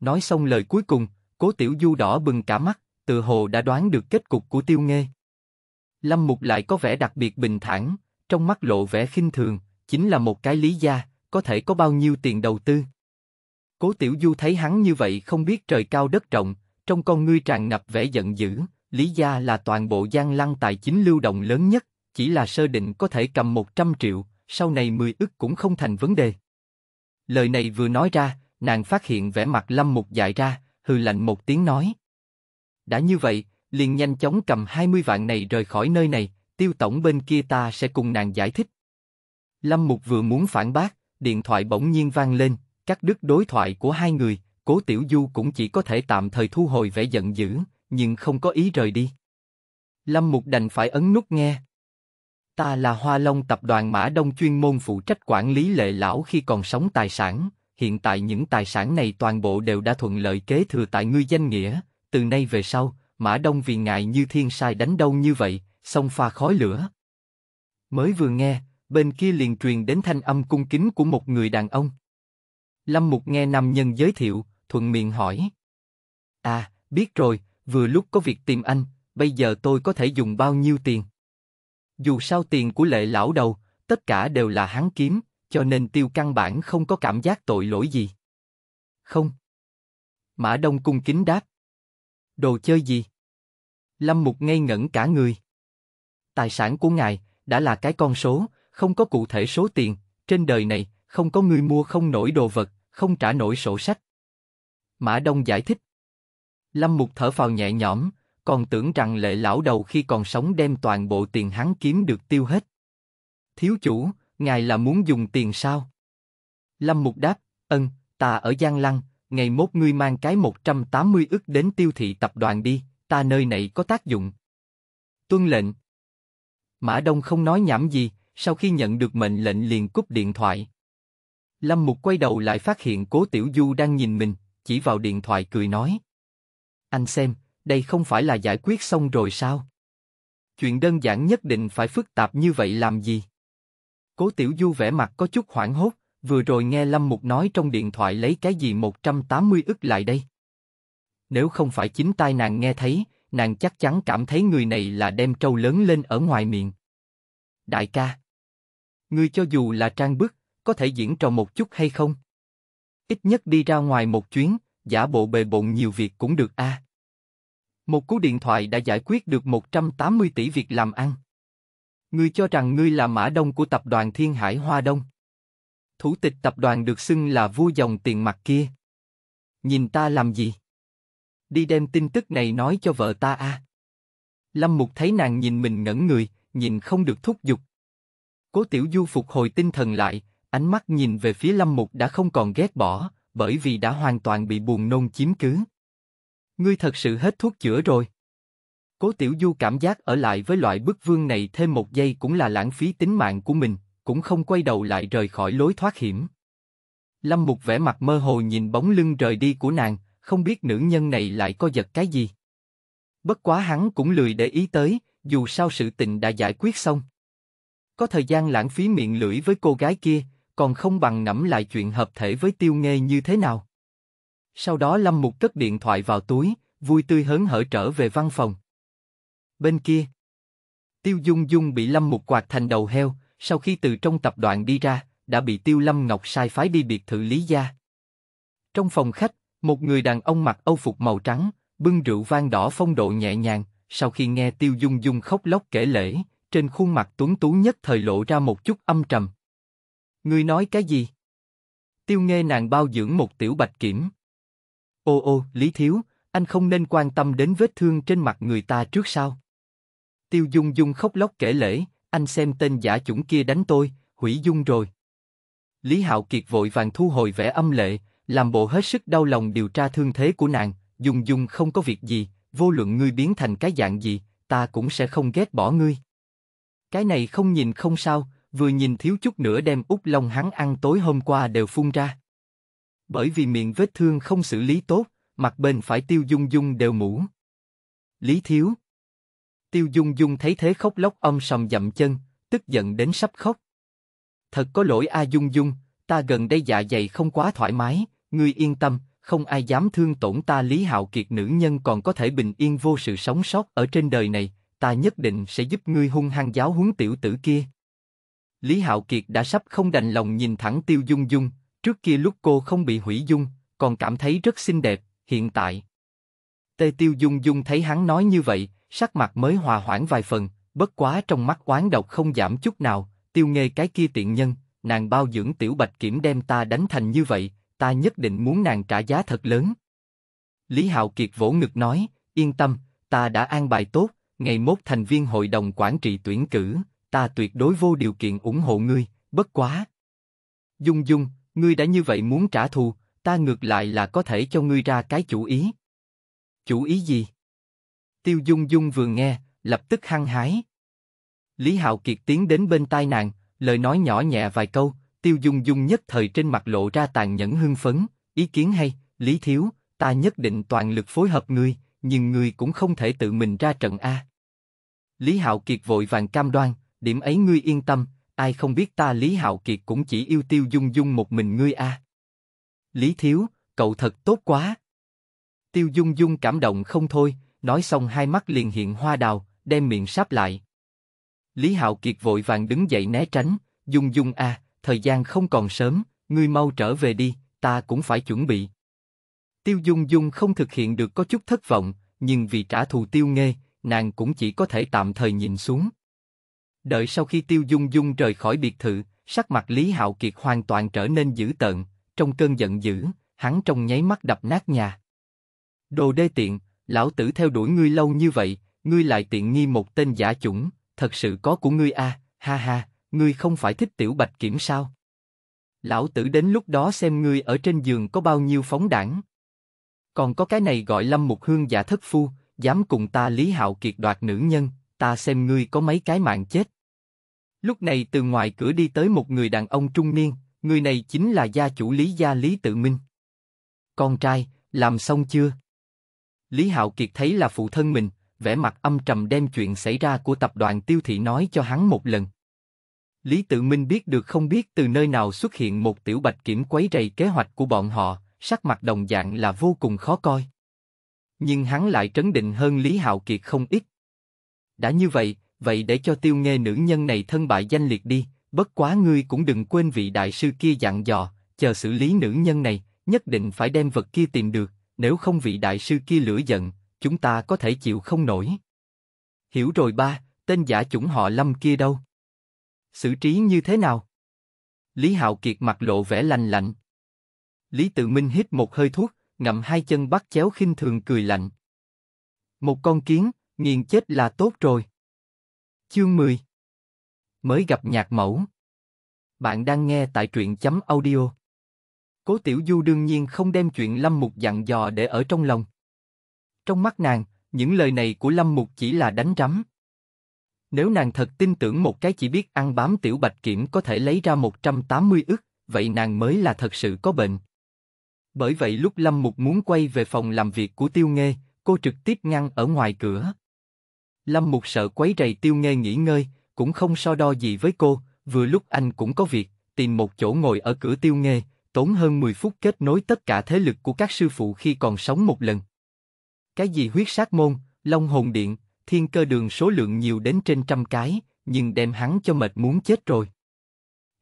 Nói xong lời cuối cùng, cố tiểu du đỏ bừng cả mắt, tự hồ đã đoán được kết cục của tiêu nghê. Lâm Mục lại có vẻ đặc biệt bình thản, trong mắt lộ vẻ khinh thường, chính là một cái lý gia, có thể có bao nhiêu tiền đầu tư. Cố Tiểu Du thấy hắn như vậy không biết trời cao đất rộng, trong con ngươi tràn ngập vẻ giận dữ, lý gia là toàn bộ gian lăng tài chính lưu động lớn nhất, chỉ là sơ định có thể cầm 100 triệu, sau này 10 ức cũng không thành vấn đề. Lời này vừa nói ra, nàng phát hiện vẻ mặt Lâm Mục dại ra, hừ lạnh một tiếng nói. Đã như vậy, liền nhanh chóng cầm 20 vạn này rời khỏi nơi này, tiêu tổng bên kia ta sẽ cùng nàng giải thích. Lâm Mục vừa muốn phản bác, điện thoại bỗng nhiên vang lên, cắt đứt đối thoại của hai người, cố tiểu du cũng chỉ có thể tạm thời thu hồi vẻ giận dữ, nhưng không có ý rời đi. Lâm Mục đành phải ấn nút nghe. Ta là Hoa Long tập đoàn Mã Đông chuyên môn phụ trách quản lý lệ lão khi còn sống tài sản, hiện tại những tài sản này toàn bộ đều đã thuận lợi kế thừa tại ngươi danh nghĩa, từ nay về sau, Mã Đông vì ngại như thiên sai đánh đâu như vậy, xông pha khói lửa. Mới vừa nghe, bên kia liền truyền đến thanh âm cung kính của một người đàn ông. Lâm Mục nghe nam nhân giới thiệu, thuận miệng hỏi. À, biết rồi, vừa lúc có việc tìm anh, bây giờ tôi có thể dùng bao nhiêu tiền? Dù sao tiền của lệ lão đầu, tất cả đều là hắn kiếm, cho nên tiêu căn bản không có cảm giác tội lỗi gì. Không. Mã Đông cung kính đáp. Đồ chơi gì? Lâm Mục ngây ngẩn cả người. Tài sản của ngài đã là cái con số, không có cụ thể số tiền, trên đời này không có người mua không nổi đồ vật, không trả nổi sổ sách. Mã Đông giải thích. Lâm Mục thở phào nhẹ nhõm, còn tưởng rằng lệ lão đầu khi còn sống đem toàn bộ tiền hắn kiếm được tiêu hết. Thiếu chủ, ngài là muốn dùng tiền sao? Lâm Mục đáp, ân, ta ở Giang Lăng, ngày mốt ngươi mang cái 180 ức đến tiêu thị tập đoàn đi, ta nơi này có tác dụng. Tuân lệnh. Mã Đông không nói nhảm gì, sau khi nhận được mệnh lệnh liền cúp điện thoại. Lâm Mục quay đầu lại phát hiện cố Tiểu Du đang nhìn mình, chỉ vào điện thoại cười nói. Anh xem, đây không phải là giải quyết xong rồi sao? Chuyện đơn giản nhất định phải phức tạp như vậy làm gì? Cố Tiểu Du vẻ mặt có chút hoảng hốt, vừa rồi nghe Lâm Mục nói trong điện thoại lấy cái gì 180 ức lại đây. Nếu không phải chính tai nàng nghe thấy, nàng chắc chắn cảm thấy người này là đem trâu lớn lên ở ngoài miệng. Đại ca, ngươi cho dù là trang bức, có thể diễn trò một chút hay không? Ít nhất đi ra ngoài một chuyến, giả bộ bề bộn nhiều việc cũng được a. À. Một cú điện thoại đã giải quyết được 180 tỷ việc làm ăn. Ngươi cho rằng ngươi là mã đông của tập đoàn Thiên Hải Hoa Đông. Thủ tịch tập đoàn được xưng là vua dòng tiền mặt kia. Nhìn ta làm gì? Đi đem tin tức này nói cho vợ ta a. À. Lâm Mục thấy nàng nhìn mình ngẩn người, nhìn không được thúc giục. Cố Tiểu Du phục hồi tinh thần lại, ánh mắt nhìn về phía Lâm Mục đã không còn ghét bỏ, bởi vì đã hoàn toàn bị buồn nôn chiếm cứ. Ngươi thật sự hết thuốc chữa rồi. Cố Tiểu Du cảm giác ở lại với loại bức vương này thêm một giây cũng là lãng phí tính mạng của mình, cũng không quay đầu lại rời khỏi lối thoát hiểm. Lâm Mục vẻ mặt mơ hồ nhìn bóng lưng rời đi của nàng, không biết nữ nhân này lại co giật cái gì. Bất quá hắn cũng lười để ý tới, dù sao sự tình đã giải quyết xong. Có thời gian lãng phí miệng lưỡi với cô gái kia, còn không bằng ngẫm lại chuyện hợp thể với tiêu nghê như thế nào. Sau đó Lâm Mục cất điện thoại vào túi, vui tươi hớn hở trở về văn phòng. Bên kia, Tiêu Dung Dung bị Lâm Mục quạt thành đầu heo, sau khi từ trong tập đoàn đi ra, đã bị Tiêu Lâm Ngọc sai phái đi biệt thự Lý Gia. Trong phòng khách, một người đàn ông mặc âu phục màu trắng, bưng rượu vang đỏ phong độ nhẹ nhàng, sau khi nghe Tiêu Dung Dung khóc lóc kể lễ, trên khuôn mặt tuấn tú nhất thời lộ ra một chút âm trầm. người nói cái gì? Tiêu nghe nàng bao dưỡng một tiểu bạch kiểm. Ô ô, Lý Thiếu, anh không nên quan tâm đến vết thương trên mặt người ta trước sao? Tiêu Dung Dung khóc lóc kể lễ, anh xem tên giả chủng kia đánh tôi, hủy dung rồi. Lý Hạo Kiệt vội vàng thu hồi vẻ âm lệ, làm bộ hết sức đau lòng điều tra thương thế của nàng, Dung Dung không có việc gì, vô luận ngươi biến thành cái dạng gì, ta cũng sẽ không ghét bỏ ngươi. Cái này không nhìn không sao, vừa nhìn thiếu chút nữa đem út long hắn ăn tối hôm qua đều phun ra. Bởi vì miệng vết thương không xử lý tốt, mặt bên phải tiêu dung dung đều mũ. Lý thiếu. Tiêu dung dung thấy thế khóc lóc âm sầm dậm chân, tức giận đến sắp khóc. Thật có lỗi A dung dung, ta gần đây dạ dày không quá thoải mái, ngươi yên tâm, không ai dám thương tổn ta Lý Hạo Kiệt nữ nhân còn có thể bình yên vô sự sống sót ở trên đời này, ta nhất định sẽ giúp ngươi hung hăng giáo huấn tiểu tử kia. Lý Hạo Kiệt đã sắp không đành lòng nhìn thẳng Tiêu Dung Dung, Trước kia lúc cô không bị hủy dung, còn cảm thấy rất xinh đẹp, hiện tại. Tê Tiêu Dung Dung thấy hắn nói như vậy, sắc mặt mới hòa hoãn vài phần, bất quá trong mắt oán độc không giảm chút nào, tiêu nghề cái kia tiện nhân, nàng bao dưỡng tiểu bạch kiểm đem ta đánh thành như vậy, ta nhất định muốn nàng trả giá thật lớn. Lý Hạo Kiệt vỗ ngực nói, yên tâm, ta đã an bài tốt, ngày mốt thành viên hội đồng quản trị tuyển cử, ta tuyệt đối vô điều kiện ủng hộ ngươi, bất quá. Dung Dung, Ngươi đã như vậy muốn trả thù, ta ngược lại là có thể cho ngươi ra cái chủ ý. Chủ ý gì? Tiêu Dung Dung vừa nghe, lập tức hăng hái. Lý Hạo Kiệt tiến đến bên tai nàng, lời nói nhỏ nhẹ vài câu, Tiêu Dung Dung nhất thời trên mặt lộ ra tàn nhẫn hưng phấn, ý kiến hay, Lý Thiếu, ta nhất định toàn lực phối hợp ngươi, nhưng ngươi cũng không thể tự mình ra trận A. Lý Hạo Kiệt vội vàng cam đoan, điểm ấy ngươi yên tâm, ai không biết ta Lý Hạo Kiệt cũng chỉ yêu tiêu dung dung một mình ngươi a. À? Lý Thiếu, cậu thật tốt quá. Tiêu dung dung cảm động không thôi, nói xong hai mắt liền hiện hoa đào, đem miệng sáp lại. Lý Hạo Kiệt vội vàng đứng dậy né tránh, dung dung a, à, thời gian không còn sớm, ngươi mau trở về đi, ta cũng phải chuẩn bị. Tiêu dung dung không thực hiện được có chút thất vọng, nhưng vì trả thù tiêu nghe, nàng cũng chỉ có thể tạm thời nhìn xuống. Đợi sau khi Tiêu Dung Dung rời khỏi biệt thự, sắc mặt Lý Hạo Kiệt hoàn toàn trở nên dữ tợn, trong cơn giận dữ, hắn trong nháy mắt đập nát nhà. Đồ đê tiện, lão tử theo đuổi ngươi lâu như vậy, ngươi lại tiện nghi một tên giả chủng, thật sự có của ngươi a, à, ha ha, ngươi không phải thích tiểu bạch kiểm sao? Lão tử đến lúc đó xem ngươi ở trên giường có bao nhiêu phóng đảng. Còn có cái này gọi lâm mục hương giả thất phu, dám cùng ta Lý Hạo Kiệt đoạt nữ nhân, ta xem ngươi có mấy cái mạng chết. Lúc này từ ngoài cửa đi tới một người đàn ông trung niên, người này chính là gia chủ Lý gia Lý Tự Minh. Con trai, làm xong chưa? Lý Hạo Kiệt thấy là phụ thân mình, vẻ mặt âm trầm đem chuyện xảy ra của tập đoàn Tiêu Thị nói cho hắn một lần. Lý Tự Minh biết được không biết từ nơi nào xuất hiện một tiểu bạch kiểm quấy rầy kế hoạch của bọn họ, sắc mặt đồng dạng là vô cùng khó coi. Nhưng hắn lại trấn định hơn Lý Hạo Kiệt không ít. Đã như vậy, vậy để cho tiêu nghe nữ nhân này thân bại danh liệt đi, bất quá ngươi cũng đừng quên vị đại sư kia dặn dò, chờ xử lý nữ nhân này, nhất định phải đem vật kia tìm được, nếu không vị đại sư kia lửa giận, chúng ta có thể chịu không nổi. Hiểu rồi ba, tên giả chủng họ Lâm kia đâu? Xử trí như thế nào? Lý Hạo Kiệt mặt lộ vẻ lạnh lạnh. Lý Tự Minh hít một hơi thuốc, ngậm hai chân bắt chéo khinh thường cười lạnh. Một con kiến, nghiền chết là tốt rồi. Chương 10 Mới gặp nhạc mẫu Bạn đang nghe tại truyện chấm audio Cố Tiểu Du đương nhiên không đem chuyện Lâm Mục dặn dò để ở trong lòng. Trong mắt nàng, những lời này của Lâm Mục chỉ là đánh rắm. Nếu nàng thật tin tưởng một cái chỉ biết ăn bám Tiểu Bạch Kiểm có thể lấy ra 180 ức, vậy nàng mới là thật sự có bệnh. Bởi vậy lúc Lâm Mục muốn quay về phòng làm việc của Tiêu Nghê, cô trực tiếp ngăn ở ngoài cửa. Lâm Mục sợ quấy rầy tiêu nghe nghỉ ngơi, cũng không so đo gì với cô, vừa lúc anh cũng có việc, tìm một chỗ ngồi ở cửa tiêu nghe, tốn hơn 10 phút kết nối tất cả thế lực của các sư phụ khi còn sống một lần. Cái gì huyết sát môn, long hồn điện, thiên cơ đường số lượng nhiều đến trên trăm cái, nhưng đem hắn cho mệt muốn chết rồi.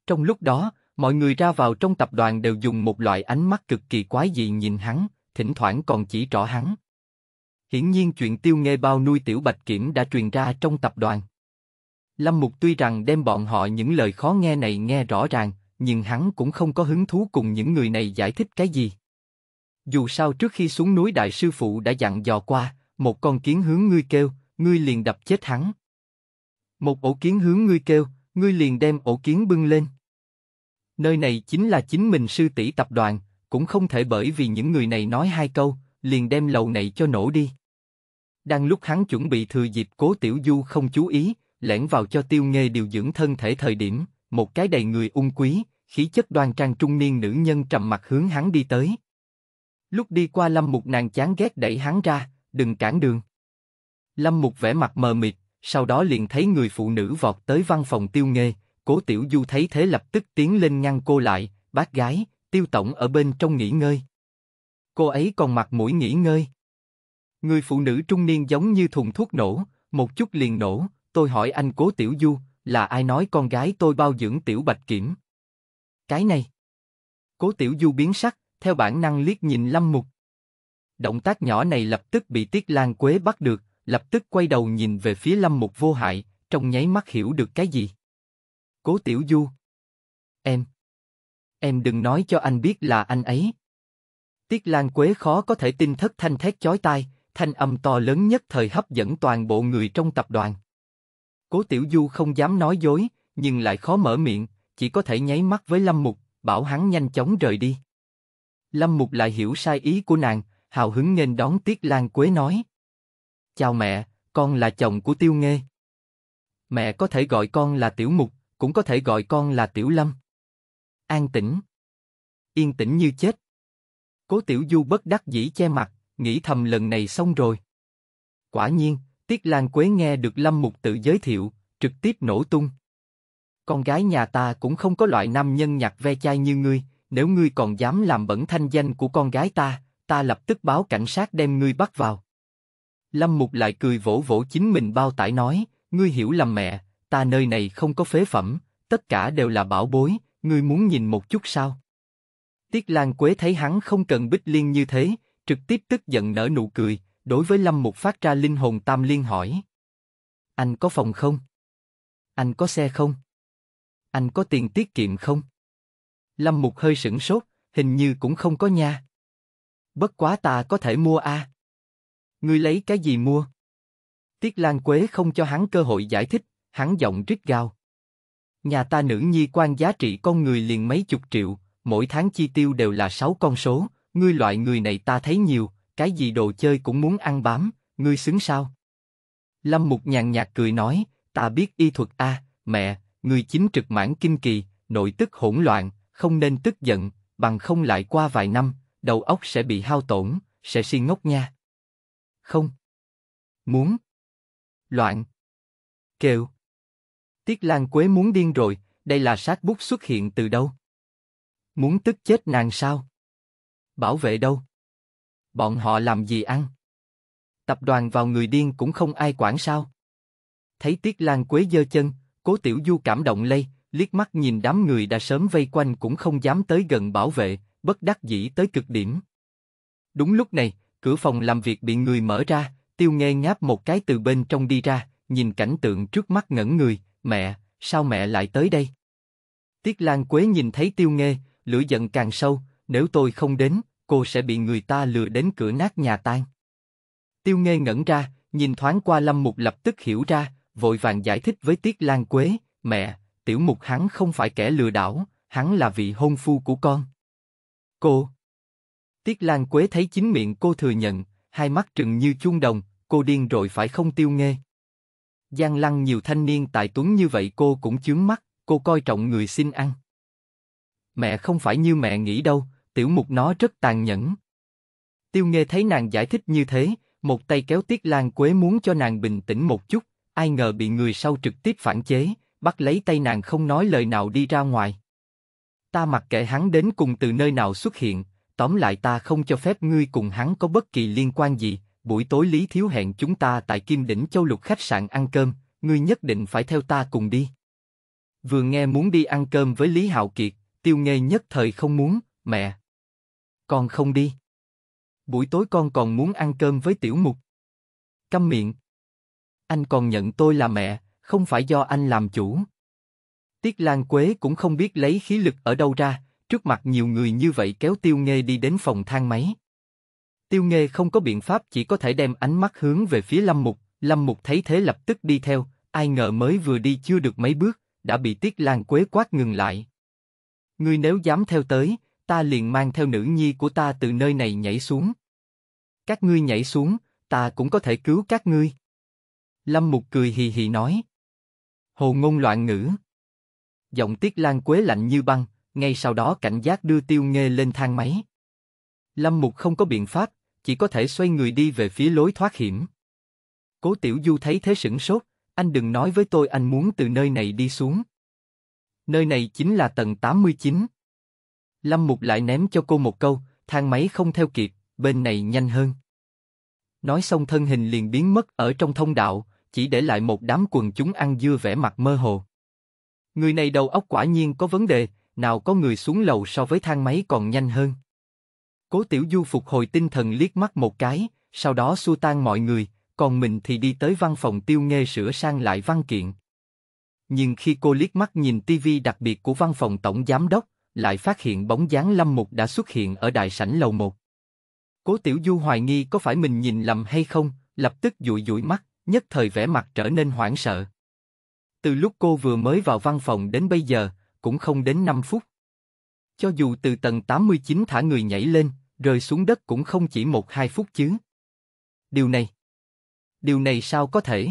Trong lúc đó, mọi người ra vào trong tập đoàn đều dùng một loại ánh mắt cực kỳ quái dị nhìn hắn, thỉnh thoảng còn chỉ rõ hắn. Hiển nhiên chuyện tiêu nghe bao nuôi tiểu bạch kiểm đã truyền ra trong tập đoàn. Lâm Mục tuy rằng đem bọn họ những lời khó nghe này nghe rõ ràng, nhưng hắn cũng không có hứng thú cùng những người này giải thích cái gì. Dù sao trước khi xuống núi đại sư phụ đã dặn dò qua, một con kiến hướng ngươi kêu, ngươi liền đập chết hắn. Một ổ kiến hướng ngươi kêu, ngươi liền đem ổ kiến bưng lên. Nơi này chính là chính mình sư tỷ tập đoàn, cũng không thể bởi vì những người này nói hai câu, liền đem lầu này cho nổ đi. Đang lúc hắn chuẩn bị thừa dịp cố tiểu du không chú ý, lẻn vào cho tiêu nghê điều dưỡng thân thể thời điểm, một cái đầy người ung quý, khí chất đoan trang trung niên nữ nhân trầm mặt hướng hắn đi tới. Lúc đi qua Lâm Mục nàng chán ghét đẩy hắn ra, đừng cản đường. Lâm Mục vẻ mặt mờ mịt, sau đó liền thấy người phụ nữ vọt tới văn phòng tiêu nghê, cố tiểu du thấy thế lập tức tiến lên ngăn cô lại, bác gái, tiêu tổng ở bên trong nghỉ ngơi. Cô ấy còn mặt mũi nghỉ ngơi. Người phụ nữ trung niên giống như thùng thuốc nổ, một chút liền nổ, tôi hỏi anh cố tiểu du, là ai nói con gái tôi bao dưỡng tiểu bạch kiểm? Cái này. Cố tiểu du biến sắc, theo bản năng liếc nhìn Lâm Mục. Động tác nhỏ này lập tức bị Tiết Lan Quế bắt được, lập tức quay đầu nhìn về phía Lâm Mục vô hại, trong nháy mắt hiểu được cái gì. Cố Tiểu Du. Em. Em đừng nói cho anh biết là anh ấy. Tiết Lan Quế khó có thể tin thất thanh thét chói tai, thanh âm to lớn nhất thời hấp dẫn toàn bộ người trong tập đoàn. Cố Tiểu Du không dám nói dối, nhưng lại khó mở miệng, chỉ có thể nháy mắt với Lâm Mục, bảo hắn nhanh chóng rời đi. Lâm Mục lại hiểu sai ý của nàng, hào hứng nghênh đón Tiết Lan Quế nói. Chào mẹ, con là chồng của Tiêu Nghê. Mẹ có thể gọi con là Tiểu Mục, cũng có thể gọi con là Tiểu Lâm. An tĩnh. Yên tĩnh như chết. Cố Tiểu Du bất đắc dĩ che mặt, nghĩ thầm lần này xong rồi. Quả nhiên, Tiết Lan Quế nghe được Lâm Mục tự giới thiệu, trực tiếp nổ tung. Con gái nhà ta cũng không có loại nam nhân nhặt ve chai như ngươi, nếu ngươi còn dám làm bẩn thanh danh của con gái ta, ta lập tức báo cảnh sát đem ngươi bắt vào. Lâm Mục lại cười vỗ vỗ chính mình bao tải nói, ngươi hiểu lầm mẹ, ta nơi này không có phế phẩm, tất cả đều là bảo bối, ngươi muốn nhìn một chút sao? Tiết Lan Quế thấy hắn không cần bích liên như thế, trực tiếp tức giận nở nụ cười, đối với Lâm Mục phát ra linh hồn tam liên hỏi. Anh có phòng không? Anh có xe không? Anh có tiền tiết kiệm không? Lâm Mục hơi sửng sốt, hình như cũng không có nha. Bất quá ta có thể mua a. À? Ngươi lấy cái gì mua? Tiết Lan Quế không cho hắn cơ hội giải thích, hắn giọng rít gào Nhà ta nữ nhi quan giá trị con người liền mấy chục triệu, mỗi tháng chi tiêu đều là sáu con số, ngươi loại người này ta thấy nhiều, cái gì đồ chơi cũng muốn ăn bám, ngươi xứng sao? Lâm Mục nhàn nhạt cười nói, ta biết y thuật a, mẹ, ngươi chính trực mãn kinh kỳ, nội tức hỗn loạn, không nên tức giận, bằng không lại qua vài năm, đầu óc sẽ bị hao tổn, sẽ si ngốc nha. Không. Muốn. Loạn. Kêu. Tiết Lan Quế muốn điên rồi, đây là sát bút xuất hiện từ đâu? Muốn tức chết nàng sao? Bảo vệ đâu? Bọn họ làm gì ăn? Tập đoàn vào người điên cũng không ai quản sao? Thấy Tiết Lan Quế giơ chân, Cố Tiểu Du cảm động lây, liếc mắt nhìn đám người đã sớm vây quanh cũng không dám tới gần bảo vệ, bất đắc dĩ tới cực điểm. Đúng lúc này, cửa phòng làm việc bị người mở ra, Tiêu Nghe ngáp một cái từ bên trong đi ra, nhìn cảnh tượng trước mắt ngẩn người, mẹ, sao mẹ lại tới đây? Tiết Lan Quế nhìn thấy Tiêu Nghe, lửa giận càng sâu, nếu tôi không đến, cô sẽ bị người ta lừa đến cửa nát nhà tan. Tiêu Nghe ngẩn ra, nhìn thoáng qua Lâm Mục lập tức hiểu ra, vội vàng giải thích với Tiết Lan Quế, mẹ, Tiểu Mục hắn không phải kẻ lừa đảo, hắn là vị hôn phu của con. Cô. Tiết Lan Quế thấy chính miệng cô thừa nhận, hai mắt trừng như chuông đồng, cô điên rồi phải không Tiêu Nghe? Giang Lăng nhiều thanh niên tài tuấn như vậy cô cũng chướng mắt, cô coi trọng người xin ăn. Mẹ không phải như mẹ nghĩ đâu, tiểu mục nó rất tàn nhẫn. Tiêu nghe thấy nàng giải thích như thế, một tay kéo Tiết Lan Quế muốn cho nàng bình tĩnh một chút, ai ngờ bị người sau trực tiếp phản chế, bắt lấy tay nàng không nói lời nào đi ra ngoài. Ta mặc kệ hắn đến cùng từ nơi nào xuất hiện, tóm lại ta không cho phép ngươi cùng hắn có bất kỳ liên quan gì. Buổi tối Lý Thiếu hẹn chúng ta tại Kim Đỉnh Châu Lục khách sạn ăn cơm, ngươi nhất định phải theo ta cùng đi. Vừa nghe muốn đi ăn cơm với Lý Hạo Kiệt, Tiêu Nghê nhất thời không muốn, mẹ, con không đi. Buổi tối con còn muốn ăn cơm với tiểu mục. Câm miệng. Anh còn nhận tôi là mẹ, không phải do anh làm chủ. Tiết Lan Quế cũng không biết lấy khí lực ở đâu ra, trước mặt nhiều người như vậy kéo Tiêu Nghê đi đến phòng thang máy. Tiêu Nghê không có biện pháp chỉ có thể đem ánh mắt hướng về phía Lâm Mục, Lâm Mục thấy thế lập tức đi theo, ai ngờ mới vừa đi chưa được mấy bước, đã bị Tiết Lan Quế quát ngừng lại. Ngươi nếu dám theo tới, ta liền mang theo nữ nhi của ta từ nơi này nhảy xuống. Các ngươi nhảy xuống, ta cũng có thể cứu các ngươi. Lâm Mục cười hì hì nói. Hồ ngôn loạn ngữ. Giọng Tiết Lan Quế lạnh như băng, ngay sau đó cảnh giác đưa tiêu nghê lên thang máy. Lâm Mục không có biện pháp, chỉ có thể xoay người đi về phía lối thoát hiểm. Cố Tiểu Du thấy thế sửng sốt, anh đừng nói với tôi anh muốn từ nơi này đi xuống. Nơi này chính là tầng 89. Lâm Mục lại ném cho cô một câu, thang máy không theo kịp, bên này nhanh hơn. Nói xong thân hình liền biến mất ở trong thông đạo, chỉ để lại một đám quần chúng ăn dưa vẻ mặt mơ hồ. Người này đầu óc quả nhiên có vấn đề, nào có người xuống lầu so với thang máy còn nhanh hơn. Cố Tiểu Du phục hồi tinh thần liếc mắt một cái, sau đó xua tan mọi người, còn mình thì đi tới văn phòng tiêu Nghe sửa sang lại văn kiện. Nhưng khi cô liếc mắt nhìn tivi đặc biệt của văn phòng tổng giám đốc, lại phát hiện bóng dáng Lâm Mục đã xuất hiện ở đại sảnh lầu một. Cố Tiểu Du hoài nghi có phải mình nhìn lầm hay không, lập tức dụi dụi mắt, nhất thời vẻ mặt trở nên hoảng sợ. Từ lúc cô vừa mới vào văn phòng đến bây giờ, cũng không đến 5 phút. Cho dù từ tầng 89 thả người nhảy lên, rơi xuống đất cũng không chỉ một hai phút chứ. Điều này, điều này sao có thể?